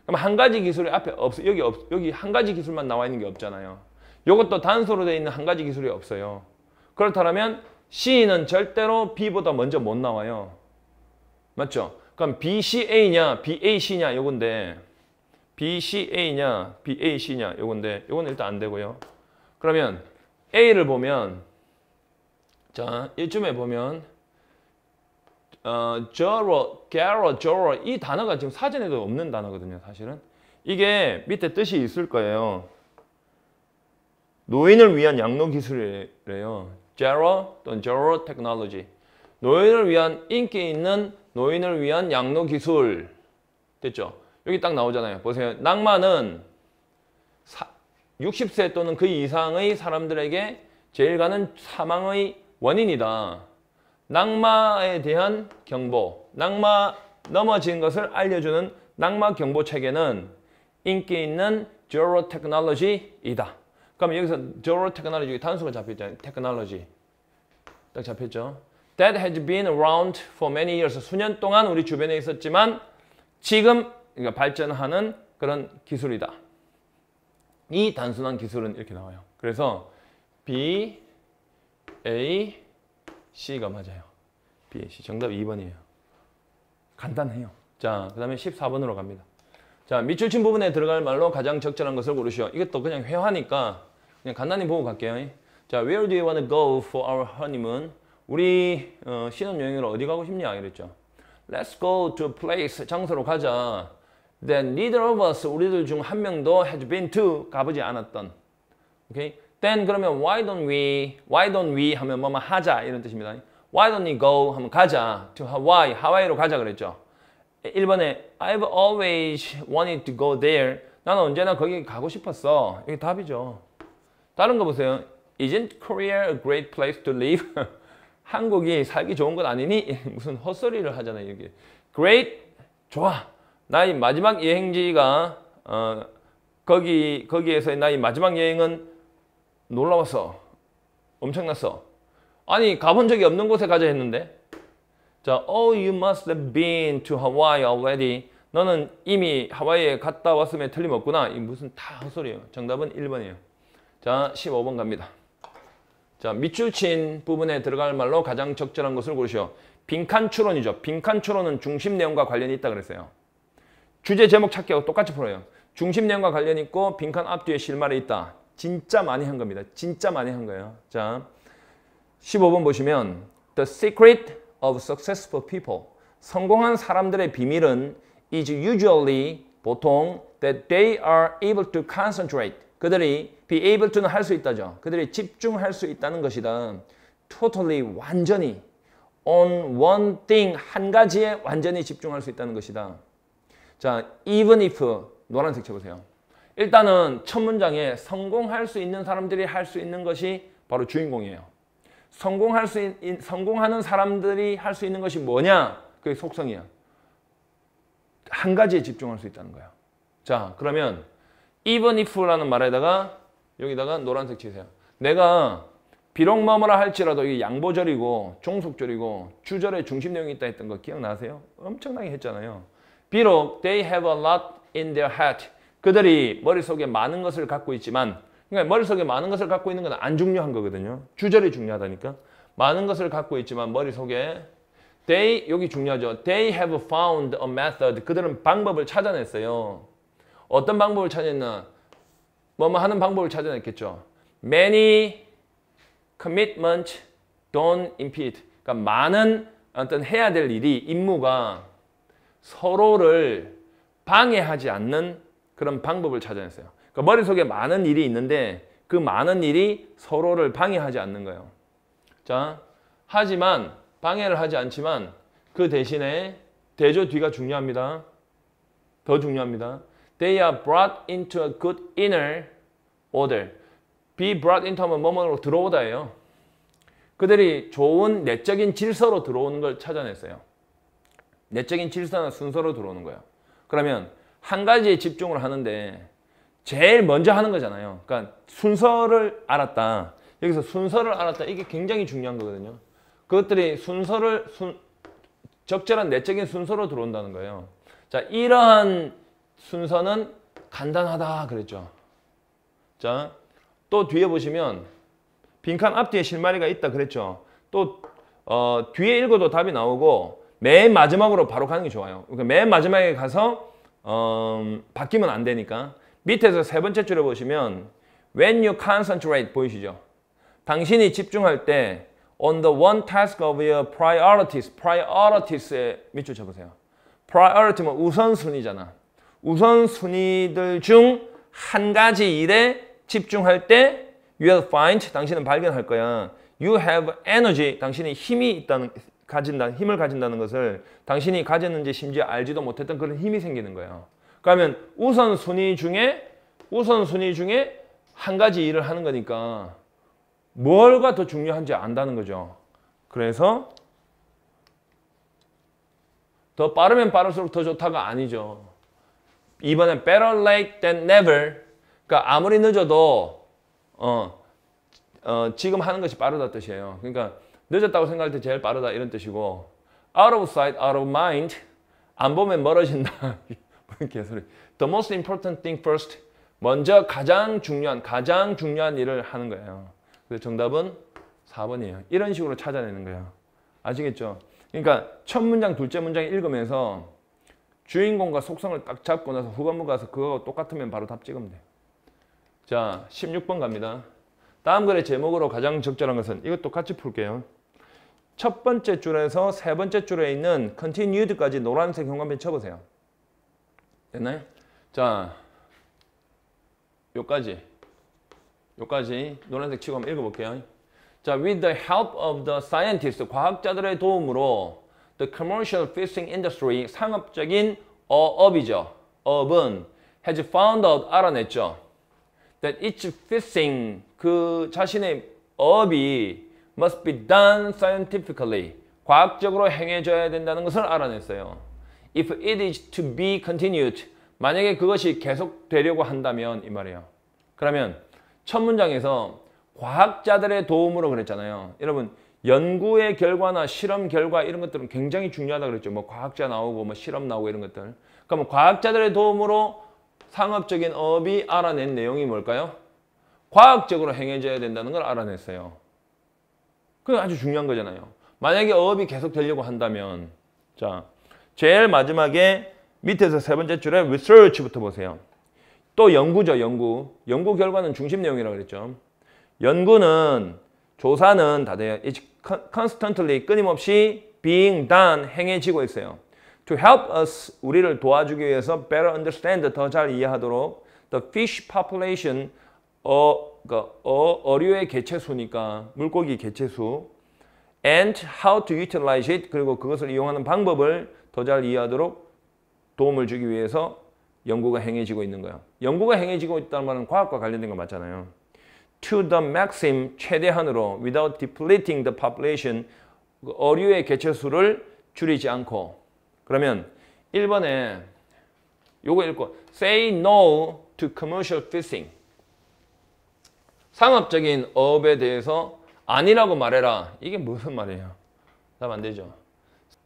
그럼 한 가지 기술이 앞에 없어 여기 없 여기 한 가지 기술만 나와 있는 게 없잖아요. 이것도 단서로 되어 있는 한 가지 기술이 없어요. 그렇다면 C는 절대로 B보다 먼저 못 나와요. 맞죠? 그럼 BCA냐 BAC냐 요건데 BCA냐 BAC냐 요건데 요건 일단 안 되고요. 그러면 A를 보면 자 이쯤에 보면 어, 저러, 게러, 저러 이 단어가 지금 사전에도 없는 단어거든요 사실은 이게 밑에 뜻이 있을 거예요 노인을 위한 양로 기술이래요 제로 또는 제로 테크놀로지 노인을 위한 인기 있는 노인을 위한 양로 기술 됐죠? 여기 딱 나오잖아요. 보세요. 낭만은 60세 또는 그 이상의 사람들에게 제일 가는 사망의 원인이다. 낙마에 대한 경보, 낙마 넘어진 것을 알려주는 낙마 경보 체계는 인기 있는 제로 테크놀로지이다. 그럼 여기서 g e r a l Technology 단수가 잡혔잖아요. Technology 딱 잡혔죠. That has been around for many years. 수년 동안 우리 주변에 있었지만 지금 그러니까 발전하는 그런 기술이다. 이 단순한 기술은 이렇게 나와요. 그래서 B, A, C가 맞아요. B, A, C. 정답 2번이에요. 간단해요. 자, 그 다음에 14번으로 갑니다. 자, 밑줄 친 부분에 들어갈 말로 가장 적절한 것을 고르시오. 이것도 그냥 회화니까 그냥 간단히 보고 갈게요. 자, where do you want to go for our honeymoon? 우리 어, 신혼여행으로 어디 가고 싶냐? 이랬죠. Let's go to a place. 장소로 가자. Then neither of us, 우리들 중 한 명도 has been to 가보지 않았던. 오케이? Then 그러면 why don't we, why don't we 하면 뭐뭐 하자 이런 뜻입니다. Why don't we go 하면 가자. To Hawaii, 하와이로 가자 그랬죠. 1번에 I've always wanted to go there. 나는 언제나 거기 가고 싶었어. 이게 답이죠. 다른 거 보세요. Isn't Korea a great place to live? <laughs> 한국이 살기 좋은 건 아니니? <laughs> 무슨 헛소리를 하잖아요. 이게 great 좋아. 나의 마지막 여행지가 어, 거기 거기에서 나의 마지막 여행은 놀라웠어. 엄청났어. 아니 가본 적이 없는 곳에 가자 했는데 자, oh you must have been to Hawaii already. 너는 이미 하와이에 갔다 왔음에 틀림없구나. 이 무슨 다 헛소리예요. 정답은 1번이에요. 자, 15번 갑니다. 자, 밑줄 친 부분에 들어갈 말로 가장 적절한 것을 고르시오. 빈칸 추론이죠. 빈칸 추론은 중심 내용과 관련이 있다 그랬어요. 주제 제목 찾기하고 똑같이 풀어요. 중심 내용과 관련 있고 빈칸 앞뒤에 실마리 있다. 진짜 많이 한 겁니다. 진짜 많이 한 거예요. 자, 15번 보시면 The secret of successful people. 성공한 사람들의 비밀은 is usually 보통 that they are able to concentrate 그들이 be able to는 할 수 있다죠. 그들이 집중할 수 있다는 것이다. totally 완전히 on one thing 한 가지에 완전히 집중할 수 있다는 것이다. 자, even if 노란색 쳐보세요. 일단은 첫 문장에 성공할 수 있는 사람들이 할 수 있는 것이 바로 주인공이에요. 성공할 수 있, 성공하는 사람들이 할 수 있는 것이 뭐냐? 그게 속성이야. 한 가지에 집중할 수 있다는 거야. 자, 그러면 even if라는 말에다가 여기다가 노란색 치세요. 내가 비록 머무라 할지라도 이게 양보절이고 종속절이고 주절의 중심 내용이 있다 했던 거 기억나세요? 엄청나게 했잖아요. 비록 they have a lot in their head. 그들이 머릿속에 많은 것을 갖고 있지만 그러니까 머릿속에 많은 것을 갖고 있는 건 안 중요한 거거든요. 주절이 중요하다니까. 많은 것을 갖고 있지만 머릿속에 they 여기 중요하죠. they have found a method. 그들은 방법을 찾아냈어요. 어떤 방법을 찾아냈나? 뭐뭐 하는 방법을 찾아냈겠죠. Many commitment don't impede. 그러니까 많은 어떤 해야 될 일이, 임무가 서로를 방해하지 않는 그런 방법을 찾아냈어요. 그러니까 머릿속에 많은 일이 있는데 그 많은 일이 서로를 방해하지 않는 거예요. 자, 하지만 방해를 하지 않지만 그 대신에 대조 뒤가 중요합니다. 더 중요합니다. They are brought into a good inner order. Be brought into 하면 뭐뭐로 들어오다예요. 그들이 좋은 내적인 질서로 들어오는 걸 찾아냈어요. 내적인 질서나 순서로 들어오는 거예요. 그러면 한 가지에 집중을 하는데 제일 먼저 하는 거잖아요. 그러니까 순서를 알았다. 여기서 순서를 알았다. 이게 굉장히 중요한 거거든요. 그것들이 순서를 순, 적절한 내적인 순서로 들어온다는 거예요. 자, 이러한 순서는 간단하다 그랬죠. 자, 또 뒤에 보시면 빈칸 앞뒤에 실마리가 있다 그랬죠. 또 어, 뒤에 읽어도 답이 나오고 맨 마지막으로 바로 가는 게 좋아요. 그러니까 맨 마지막에 가서 어, 바뀌면 안 되니까 밑에서 세 번째 줄에 보시면 When you concentrate 보이시죠? 당신이 집중할 때 on the one task of your priorities priorities에 밑줄 쳐보세요. priority면 우선순위잖아. 우선순위들 중 한 가지 일에 집중할 때 you'll find 당신은 발견할 거야. you have energy 당신이 힘이 있다는 가진다 힘을 가진다는 것을 당신이 가졌는지 심지어 알지도 못했던 그런 힘이 생기는 거예요. 그러면 우선순위 중에 우선순위 중에 한 가지 일을 하는 거니까 뭘가 더 중요한지 안다는 거죠. 그래서 더 빠르면 빠를수록 더 좋다가 아니죠. 이번엔 better late than never. 그러니까 아무리 늦어도 어, 어, 지금 하는 것이 빠르다 뜻이에요. 그러니까 늦었다고 생각할 때 제일 빠르다 이런 뜻이고 out of sight, out of mind. 안 보면 멀어진다. 개소리. <laughs> 뭐 The most important thing first. 먼저 가장 중요한, 가장 중요한 일을 하는 거예요. 그래서 정답은 4번이에요. 이런 식으로 찾아내는 거예요. 아시겠죠? 그러니까 첫 문장, 둘째 문장 읽으면서 주인공과 속성을 딱 잡고 나서 후반부 가서 그거 똑같으면 바로 답 찍으면 돼요. 자, 16번 갑니다. 다음 글의 제목으로 가장 적절한 것은 이것도 같이 풀게요. 첫 번째 줄에서 세 번째 줄에 있는 continued까지 노란색 형광펜 쳐보세요. 됐나요? 자, 요까지. 요까지 노란색 치고 한번 읽어볼게요. 자, with the help of the scientists, 과학자들의 도움으로 The commercial fishing industry 상업적인 어업이죠. 업은 has found out 알아냈죠. That each fishing 그 자신의 업이 must be done scientifically 과학적으로 행해져야 된다는 것을 알아냈어요. If it is to be continued 만약에 그것이 계속되려고 한다면 이 말이에요. 그러면 첫 문장에서 과학자들의 도움으로 그랬잖아요. 여러분 연구의 결과나 실험 결과 이런 것들은 굉장히 중요하다 그랬죠. 뭐 과학자 나오고 뭐 실험 나오고 이런 것들. 그러면 그러니까 뭐 과학자들의 도움으로 상업적인 업이 알아낸 내용이 뭘까요? 과학적으로 행해져야 된다는 걸 알아냈어요. 그게 아주 중요한 거잖아요. 만약에 업이 계속 되려고 한다면 자 제일 마지막에 밑에서 세 번째 줄에 research부터 보세요. 또 연구죠, 연구. 연구 결과는 중심 내용이라고 그랬죠. 연구는 조사는 다들 constantly 끊임없이 being done 행해지고 있어요. To help us 우리를 도와주기 위해서 better understand 더 잘 이해하도록 the fish population 어, 그러니까 어, 어류의 개체수니까 물고기 개체수 and how to utilize it 그리고 그것을 이용하는 방법을 더 잘 이해하도록 도움을 주기 위해서 연구가 행해지고 있는 거야. 연구가 행해지고 있다는 말은 과학과 관련된 거 맞잖아요. to the maximum 최대한으로 without depleting the population 그 어류의 개체수를 줄이지 않고 그러면 1번에 요거 읽고 say no to commercial fishing 상업적인 어업에 대해서 아니라고 말해라 이게 무슨 말이에요 답 안되죠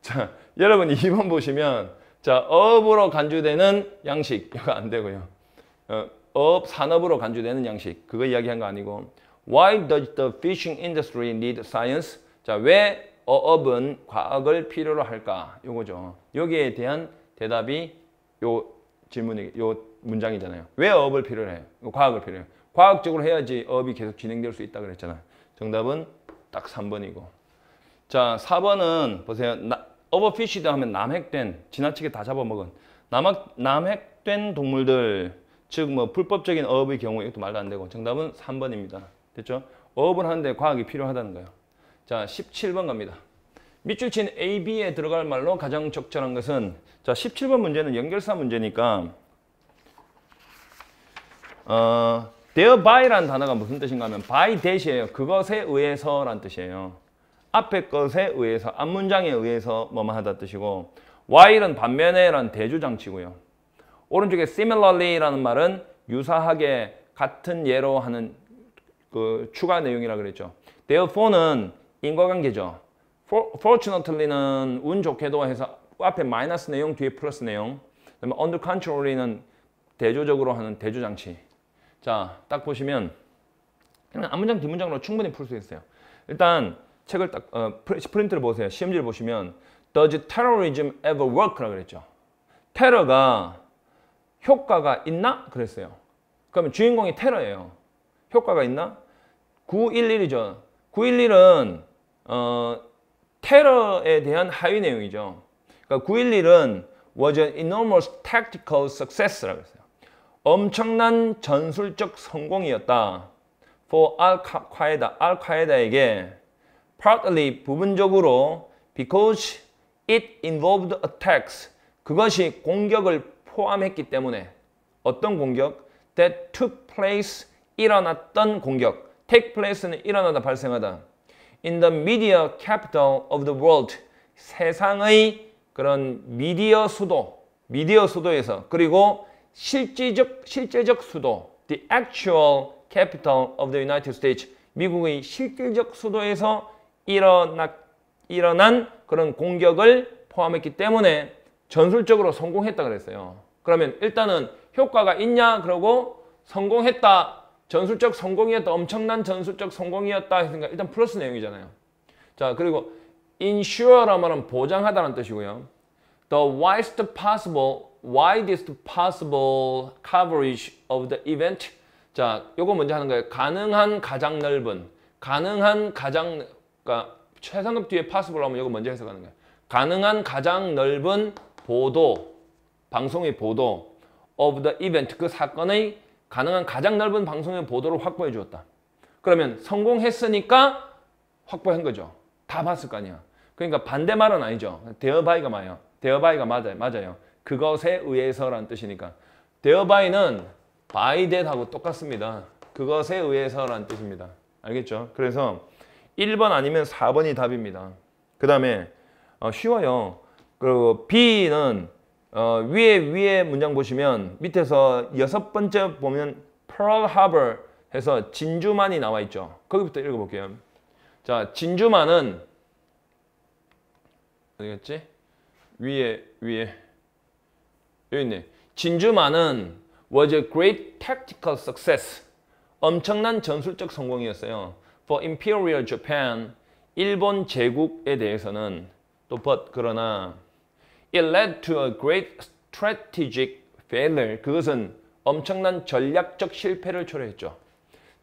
자 여러분 2번 보시면 자 어업으로 간주되는 양식 이거 안되고요 어, 업 산업으로 간주되는 양식 그거 이야기한 거 아니고 Why does the fishing industry need science? 자, 왜 어업은 과학을 필요로 할까? 요거죠. 여기에 대한 대답이 요 질문이 요 문장이잖아요. 왜 어업을 필요로 해요? 과학을 필요해 과학적으로 해야지 어업이 계속 진행될 수 있다 그랬잖아 정답은 딱 3번이고. 자, 4번은 보세요. 어버피시드 하면 남획된 지나치게 다 잡아먹은 남 남획된 동물들 즉뭐 불법적인 어업의 경우 이것도 말도 안 되고 정답은 3번입니다. 됐죠? 어업을 하는데 과학이 필요하다는 거예요. 자 17번 갑니다. 밑줄 친 A, B에 들어갈 말로 가장 적절한 것은 자 17번 문제는 연결사 문제니까 어, thereby 단어가 무슨 뜻인가 하면 by 대시예요. 그것에 의해서 란 뜻이에요. 앞에 것에 의해서, 앞문장에 의해서 뭐만 하다 뜻이고 while은 반면에 란 대주장치고요. 오른쪽에 similarly라는 말은 유사하게 같은 예로 하는 그 추가 내용이라 그랬죠. Therefore는 인과관계죠. For, t u n a t e l y 는운 좋게도 해서 그 앞에 마이너스 내용, 뒤에 플러스 내용. 그다음에 under c o n t r o l l 는 대조적으로 하는 대조 장치. 자, 딱 보시면 그냥 앞문장 뒷문장으로 충분히 풀 수 있어요. 일단 책을 딱 어, 프린트를 보세요. 시험지를 보시면 Does terrorism ever work? 라 그랬죠. 테러가 효과가 있나? 그랬어요. 그러면 주인공이 테러예요. 효과가 있나? 911이죠. 911은 어, 테러에 대한 하위 내용이죠. 그러니까 911은 was an enormous tactical success라고 했어요. 엄청난 전술적 성공이었다. for al-Qaeda, al-Qaeda에게 partly 부분적으로 because it involved attacks 그것이 공격을 포함했기 때문에 어떤 공격? That took place 일어났던 공격. Take place는 일어나다 발생하다. In the media capital of the world 세상의 그런 미디어 수도 미디어 수도에서 그리고 실질적 실제적 수도 the actual capital of the United States 미국의 실질적 수도에서 일어나, 일어난 그런 공격을 포함했기 때문에 전술적으로 성공했다 그랬어요. 그러면 일단은 효과가 있냐? 그러고 성공했다. 전술적 성공이었다. 엄청난 전술적 성공이었다. 했으니까 그러니까 일단 플러스 내용이잖아요. 자, 그리고 insure란 말은 보장하다는 뜻이고요. The widest possible, widest possible coverage of the event. 자, 요거 먼저 하는 거예요. 가능한 가장 넓은, 가능한 가장, 그러니까 최상급 뒤에 possible 하면 요거 먼저 해석하는 거예요. 가능한 가장 넓은 보도, 방송의 보도 of the event 그 사건의 가능한 가장 넓은 방송의 보도를 확보해 주었다. 그러면 성공했으니까 확보한 거죠. 다 봤을 거 아니야. 그러니까 반대말은 아니죠. 대어바이가 맞아요. 대어바이가 맞아요. 맞아요. 그것에 의해서라는 뜻이니까. 대어바이는 by that하고 똑같습니다. 그것에 의해서라는 뜻입니다. 알겠죠? 그래서 1번 아니면 4번이 답입니다. 그 다음에 어, 쉬워요. 그리고 B는 어, 위에 위에 문장 보시면 밑에서 여섯 번째 보면 Pearl Harbor 해서 진주만이 나와 있죠. 거기부터 읽어볼게요. 자, 진주만은 어디갔지? 위에 위에 여기 있네. 진주만은 was a great tactical success. 엄청난 전술적 성공이었어요. For Imperial Japan, 일본 제국에 대해서는 또 but 그러나 It led to a great strategic failure. 그것은 엄청난 전략적 실패를 초래했죠.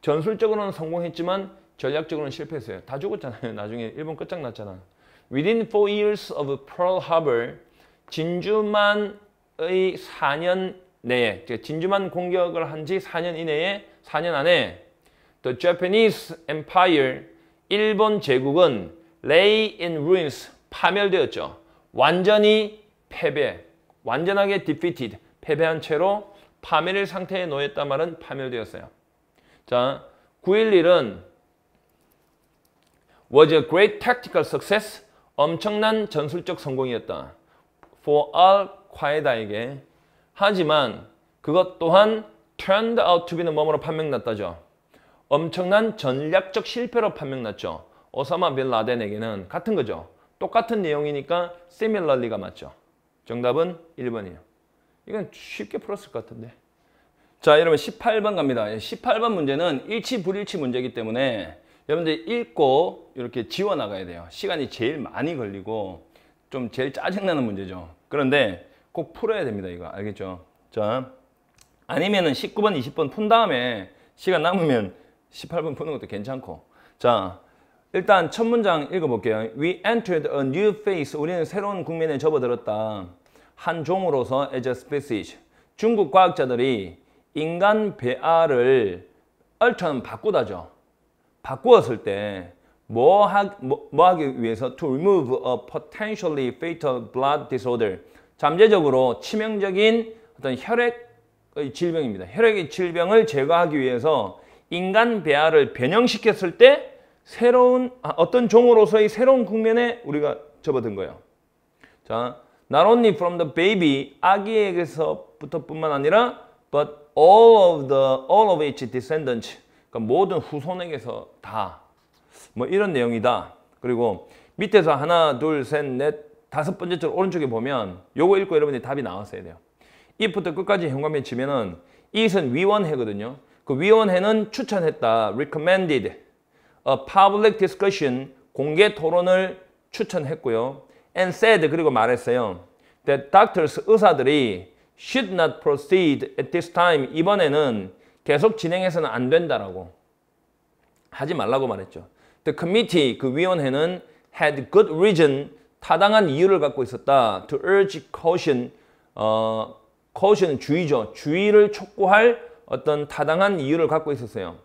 전술적으로는 성공했지만 전략적으로는 실패했어요. 다 죽었잖아요. <laughs> 나중에 일본 끝장났잖아. Within four years of Pearl Harbor, 진주만의 4년 내에, 진주만 공격을 한 지 4년 이내에, 4년 안에 The Japanese Empire, 일본 제국은 lay in ruins, 파멸되었죠. 완전히 패배, 완전하게 defeated, 패배한 채로 파멸의 상태에 놓였단 말은 파멸되었어요. 자, 9.11은 was a great tactical success, 엄청난 전술적 성공이었다. for all 과에다에게 하지만 그것 또한 turned out to be는 뭐뭐로 판명났다죠. 엄청난 전략적 실패로 판명났죠. 오사마 빌 라덴에게는 같은 거죠. 똑같은 내용이니까 similarly가 맞죠. 정답은 1번이에요. 이건 쉽게 풀었을 것 같은데. 자, 여러분 18번 갑니다. 18번 예, 문제는 일치 불일치 문제이기 때문에 여러분들 읽고 이렇게 지워 나가야 돼요. 시간이 제일 많이 걸리고 좀 제일 짜증나는 문제죠. 그런데 꼭 풀어야 됩니다. 이거 알겠죠? 자, 아니면은 19번, 20번 푼 다음에 시간 남으면 18번 푸는 것도 괜찮고. 자, 일단 첫 문장 읽어볼게요. We entered a new phase. 우리는 새로운 국면에 접어들었다. 한 종으로서 as a species. 중국 과학자들이 인간 배아를 얼천 바꾸다죠. 바꾸었을 때 뭐, 하, 뭐, 뭐 위해서 to remove a potentially fatal blood disorder. 잠재적으로 치명적인 어떤 혈액의 질병입니다. 혈액의 질병을 제거하기 위해서 인간 배아를 변형시켰을 때 새로운 아, 어떤 종으로서의 새로운 국면에 우리가 접어든 거예요. 자, not only from the baby 아기에게서부터뿐만 아니라 but all of the all of its descendants 그러니까 모든 후손에게서 다 뭐 이런 내용이다. 그리고 밑에서 하나 둘 셋 넷 다섯 번째 줄 오른쪽에 보면 요거 읽고 여러분이 답이 나왔어야 돼요. if부터 끝까지 현관면 치면은 i t 위원회거든요. 그 위원회는 추천했다, recommended public discussion, 공개 토론을 추천했고요. And said, 그리고 말했어요. That doctors, 의사들이 should not proceed at this time, 이번에는 계속 진행해서는 안 된다라고 하지 말라고 말했죠. The committee, 그 위원회는 had good reason, 타당한 이유를 갖고 있었다. To urge caution, 어, caution, 주의죠. 주의를 촉구할 어떤 타당한 이유를 갖고 있었어요.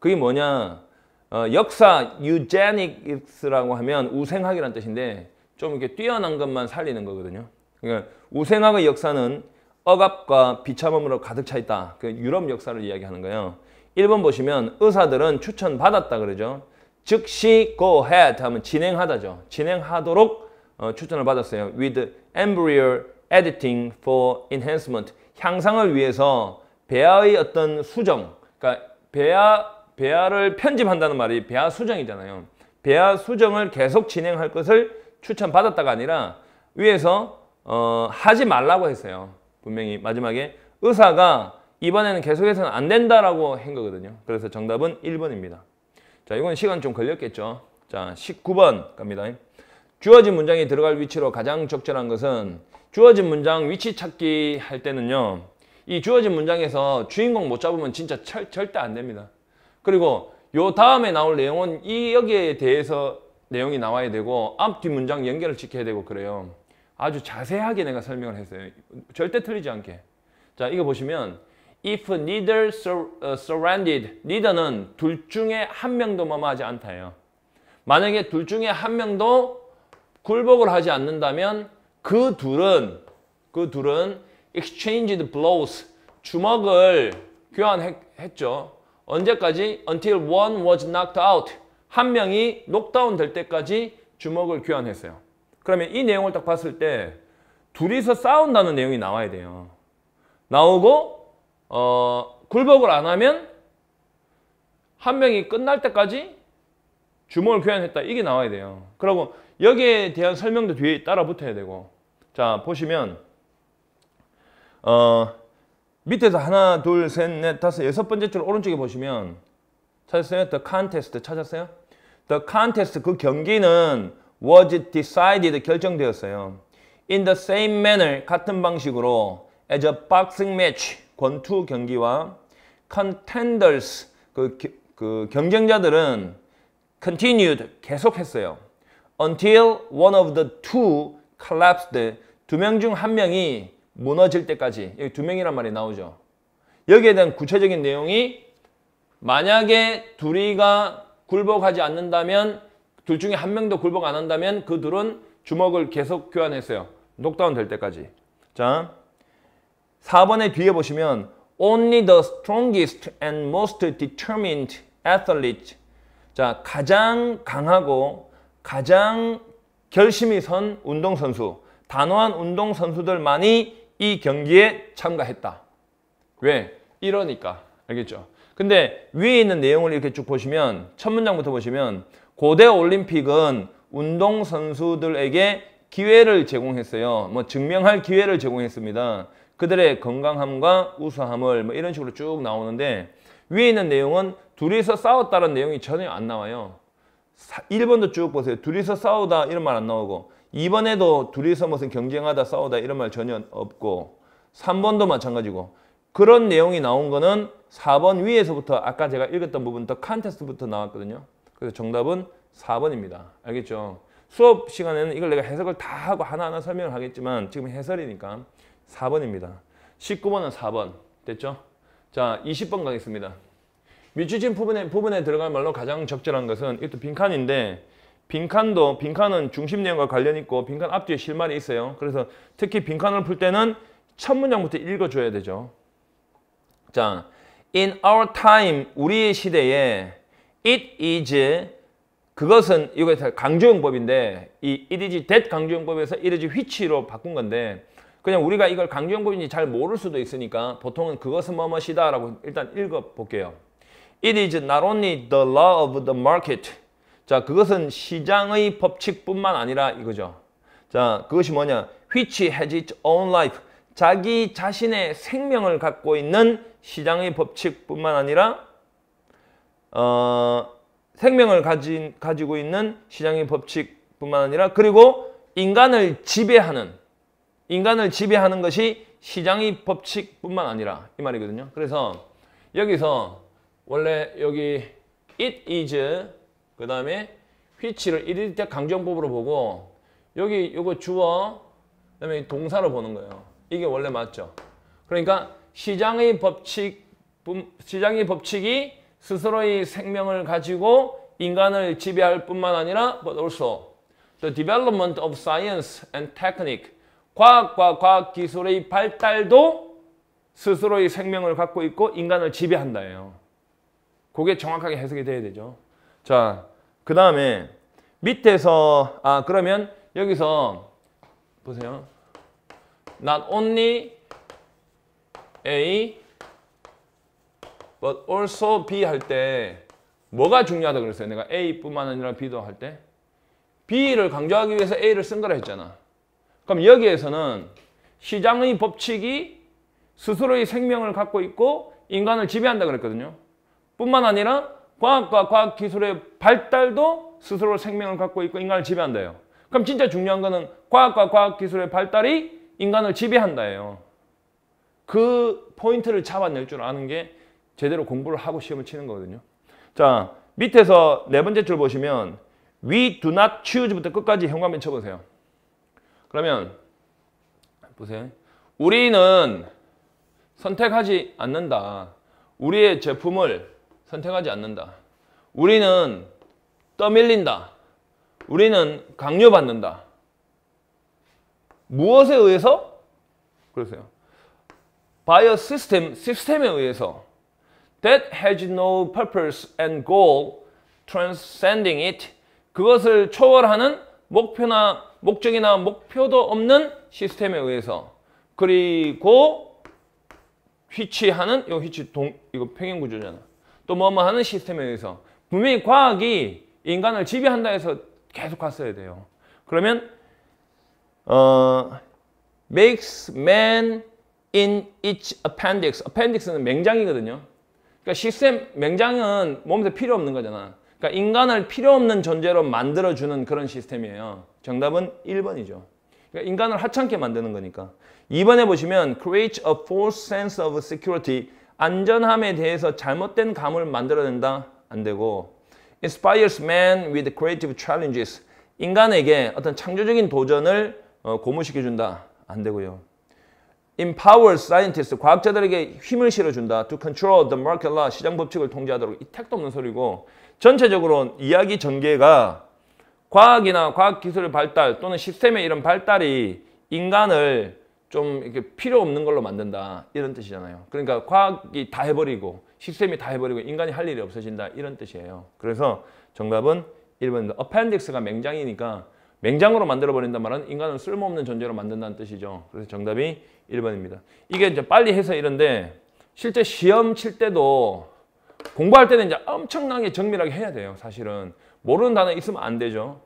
그게 뭐냐? 어, 역사 유제닉스라고 하면 우생학이란 뜻인데 좀 이렇게 뛰어난 것만 살리는 거거든요. 그러니까 우생학의 역사는 억압과 비참함으로 가득 차 있다. 그 유럽 역사를 이야기하는 거예요. 1번 보시면 의사들은 추천받았다 그러죠. 즉시 go ahead 하면 진행하다죠. 진행하도록 어, 추천을 받았어요. with embryo editing for enhancement. 향상을 위해서 배아의 어떤 수정, 그러니까 배아 배아를 편집한다는 말이 배아 수정이잖아요. 배아 수정을 계속 진행할 것을 추천받았다가 아니라 위에서 어, 하지 말라고 했어요. 분명히 마지막에 의사가 이번에는 계속해서는 안 된다라고 한 거거든요. 그래서 정답은 1번입니다. 자, 이건 시간 좀 걸렸겠죠. 자, 19번 갑니다. 주어진 문장이 들어갈 위치로 가장 적절한 것은 주어진 문장 위치 찾기 할 때는요. 이 주어진 문장에서 주인공 못 잡으면 진짜 철, 절대 안 됩니다. 그리고 요 다음에 나올 내용은 이 여기에 대해서 내용이 나와야 되고 앞뒤 문장 연결을 지켜야 되고 그래요. 아주 자세하게 내가 설명을 했어요. 절대 틀리지 않게. 자, 이거 보시면 if neither 어, surrounded, neither는 둘 중에 한 명도 뭐뭐하지 않다예요. 만약에 둘 중에 한 명도 굴복을 하지 않는다면 그 둘은 그 둘은 exchanged blows 주먹을 교환했죠. 언제까지? Until one was knocked out. 한 명이 녹다운 될 때까지 주먹을 교환했어요. 그러면 이 내용을 딱 봤을 때 둘이서 싸운다는 내용이 나와야 돼요. 나오고 어, 굴복을 안 하면 한 명이 끝날 때까지 주먹을 교환했다. 이게 나와야 돼요. 그리고 여기에 대한 설명도 뒤에 따라 붙어야 되고 자 보시면 어, 밑에서 하나, 둘, 셋, 넷, 다섯, 여섯 번째 줄 오른쪽에 보시면 찾았어요? The contest 찾았어요? The contest 그 경기는 was decided 결정되었어요. In the same manner 같은 방식으로 as a boxing match 권투 경기와 contenders 그, 그 경쟁자들은 continued 계속했어요. Until one of the two collapsed 두 명 중 한 명이 무너질 때까지 여기 두 명이란 말이 나오죠. 여기에 대한 구체적인 내용이 만약에 둘이가 굴복하지 않는다면 둘 중에 한 명도 굴복 안 한다면 그 둘은 주먹을 계속 교환했어요. 녹다운 될 때까지. 자, 4번의 뒤에 보시면 Only the strongest and most determined athlete 자, 가장 강하고 가장 결심이 선 운동선수 단호한 운동선수들만이 이 경기에 참가했다. 왜? 이러니까. 알겠죠? 근데 위에 있는 내용을 이렇게 쭉 보시면 첫 문장부터 보시면 고대 올림픽은 운동선수들에게 기회를 제공했어요. 뭐 증명할 기회를 제공했습니다. 그들의 건강함과 우수함을 뭐 이런 식으로 쭉 나오는데 위에 있는 내용은 둘이서 싸웠다는 내용이 전혀 안 나와요. 1번도 쭉 보세요. 둘이서 싸우다 이런 말 안 나오고 이번에도 둘이서 무슨 경쟁하다 싸우다 이런 말 전혀 없고 3번도 마찬가지고 그런 내용이 나온 거는 4번 위에서부터 아까 제가 읽었던 부분부터 칸테스트부터 나왔거든요. 그래서 정답은 4번입니다. 알겠죠? 수업 시간에는 이걸 내가 해석을 다 하고 하나하나 설명을 하겠지만 지금 해설이니까 4번입니다. 19번은 4번. 됐죠? 자, 20번 가겠습니다. 밑주진 부분에, 부분에 들어갈 말로 가장 적절한 것은 이것도 빈칸인데 빈칸도 빈칸은 중심 내용과 관련 있고 빈칸 앞뒤에 실말이 있어요. 그래서 특히 빈칸을 풀 때는 첫 문장부터 읽어줘야 되죠. 자, in our time 우리의 시대에 it is 그것은 이거 강조형법인데이 it is that 강조형법에서 it is which로 바꾼 건데 그냥 우리가 이걸 강조형법인지잘 모를 수도 있으니까 보통은 그것은 뭐뭐시다라고 일단 읽어볼게요. It is not only the law of the market 자, 그것은 시장의 법칙뿐만 아니라 이거죠. 자, 그것이 뭐냐? Which has its own life. 자기 자신의 생명을 갖고 있는 시장의 법칙뿐만 아니라 어, 생명을 가진, 가지고 있는 시장의 법칙뿐만 아니라 그리고 인간을 지배하는 인간을 지배하는 것이 시장의 법칙뿐만 아니라 이 말이거든요. 그래서 여기서 원래 여기 it is 그 다음에 휘치를 1일대 강정법으로 보고 여기 이거 주어 그다음에 동사로 보는 거예요. 이게 원래 맞죠. 그러니까 시장의 법칙 시장의 법칙이 스스로의 생명을 가지고 인간을 지배할 뿐만 아니라 but also the development of science and technique 과학과 과학 기술의 발달도 스스로의 생명을 갖고 있고 인간을 지배한다예요. 그게 정확하게 해석이 돼야 되죠. 자, 그 다음에 밑에서 아 그러면 여기서 보세요. Not only A but also B 할 때 뭐가 중요하다 그랬어요? 내가 A뿐만 아니라 B도 할 때 B를 강조하기 위해서 A를 쓴 거라 했잖아. 그럼 여기에서는 시장의 법칙이 스스로의 생명을 갖고 있고 인간을 지배한다 그랬거든요. 뿐만 아니라 과학과 과학기술의 발달도 스스로 생명을 갖고 있고 인간을 지배한다요. 그럼 진짜 중요한 거는 과학과 과학기술의 발달이 인간을 지배한다예요. 그 포인트를 잡아낼 줄 아는 게 제대로 공부를 하고 시험을 치는 거거든요. 자, 밑에서 네 번째 줄 보시면 We do not choose부터 끝까지 현관문 쳐보세요. 그러면 보세요. 우리는 선택하지 않는다. 우리의 제품을 선택하지 않는다. 우리는 떠밀린다. 우리는 강요받는다. 무엇에 의해서? 그러세요. By a s y s 시스템에 의해서. That has no purpose and goal, transcending it. 그것을 초월하는 목표나 목적이나 목표도 없는 시스템에 의해서. 그리고 휘치하는, 이거 휘치 동, 이거 평행 구조잖아. 또 뭐뭐 뭐 하는 시스템에 의해서 분명히 과학이 인간을 지배한다 해서 계속 갔어야 돼요. 그러면 어, makes man in each appendix. appendix는 맹장이거든요. 그러니까 시스템 맹장은 몸에서 필요 없는 거잖아. 그러니까 인간을 필요 없는 존재로 만들어주는 그런 시스템이에요. 정답은 1번이죠. 그러니까 인간을 하찮게 만드는 거니까. 2번에 보시면 create a false sense of security 안전함에 대해서 잘못된 감을 만들어낸다? 안 되고 inspires man with creative challenges 인간에게 어떤 창조적인 도전을 어, 고무시켜준다? 안 되고요. empower scientists 과학자들에게 힘을 실어준다. to control the market law 시장 법칙을 통제하도록 이 택도 없는 소리고 전체적으로 이야기 전개가 과학이나 과학기술 발달 또는 시스템의 이런 발달이 인간을 좀 이렇게 필요 없는 걸로 만든다 이런 뜻이잖아요. 그러니까 과학이 다 해버리고 시스템이 다 해버리고 인간이 할 일이 없어진다 이런 뜻이에요. 그래서 정답은 1번입니다. 어 p p e n 가 맹장이니까 맹장으로 만들어버린단 말은 인간을 쓸모없는 존재로 만든다는 뜻이죠. 그래서 정답이 1번입니다. 이게 이제 빨리 해서 이런데 실제 시험 칠 때도 공부할 때는 이제 엄청나게 정밀하게 해야 돼요. 사실은 모르는 단어 있으면 안 되죠.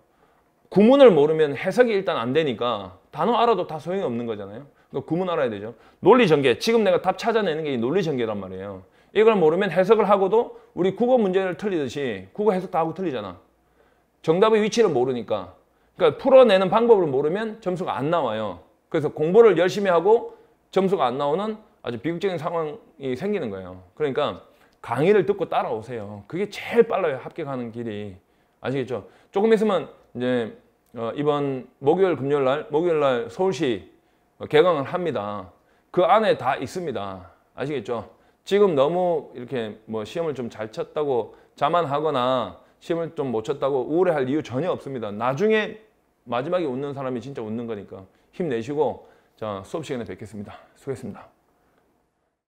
구문을 모르면 해석이 일단 안 되니까 단어 알아도 다 소용이 없는 거잖아요. 그러니까 구문 알아야 되죠. 논리 전개. 지금 내가 답 찾아내는 게 논리 전개란 말이에요. 이걸 모르면 해석을 하고도 우리 국어 문제를 틀리듯이 국어 해석 다 하고 틀리잖아. 정답의 위치를 모르니까. 그러니까 풀어내는 방법을 모르면 점수가 안 나와요. 그래서 공부를 열심히 하고 점수가 안 나오는 아주 비극적인 상황이 생기는 거예요. 그러니까 강의를 듣고 따라오세요. 그게 제일 빨라요. 합격하는 길이. 아시겠죠? 조금 있으면 이제 어, 이번 목요일 금요일 날 목요일 날 서울시 개강을 합니다. 그 안에 다 있습니다. 아시겠죠? 지금 너무 이렇게 뭐 시험을 좀 잘 쳤다고 자만하거나 시험을 좀 못 쳤다고 우울해할 이유 전혀 없습니다. 나중에 마지막에 웃는 사람이 진짜 웃는 거니까 힘내시고 자 수업 시간에 뵙겠습니다. 수고했습니다.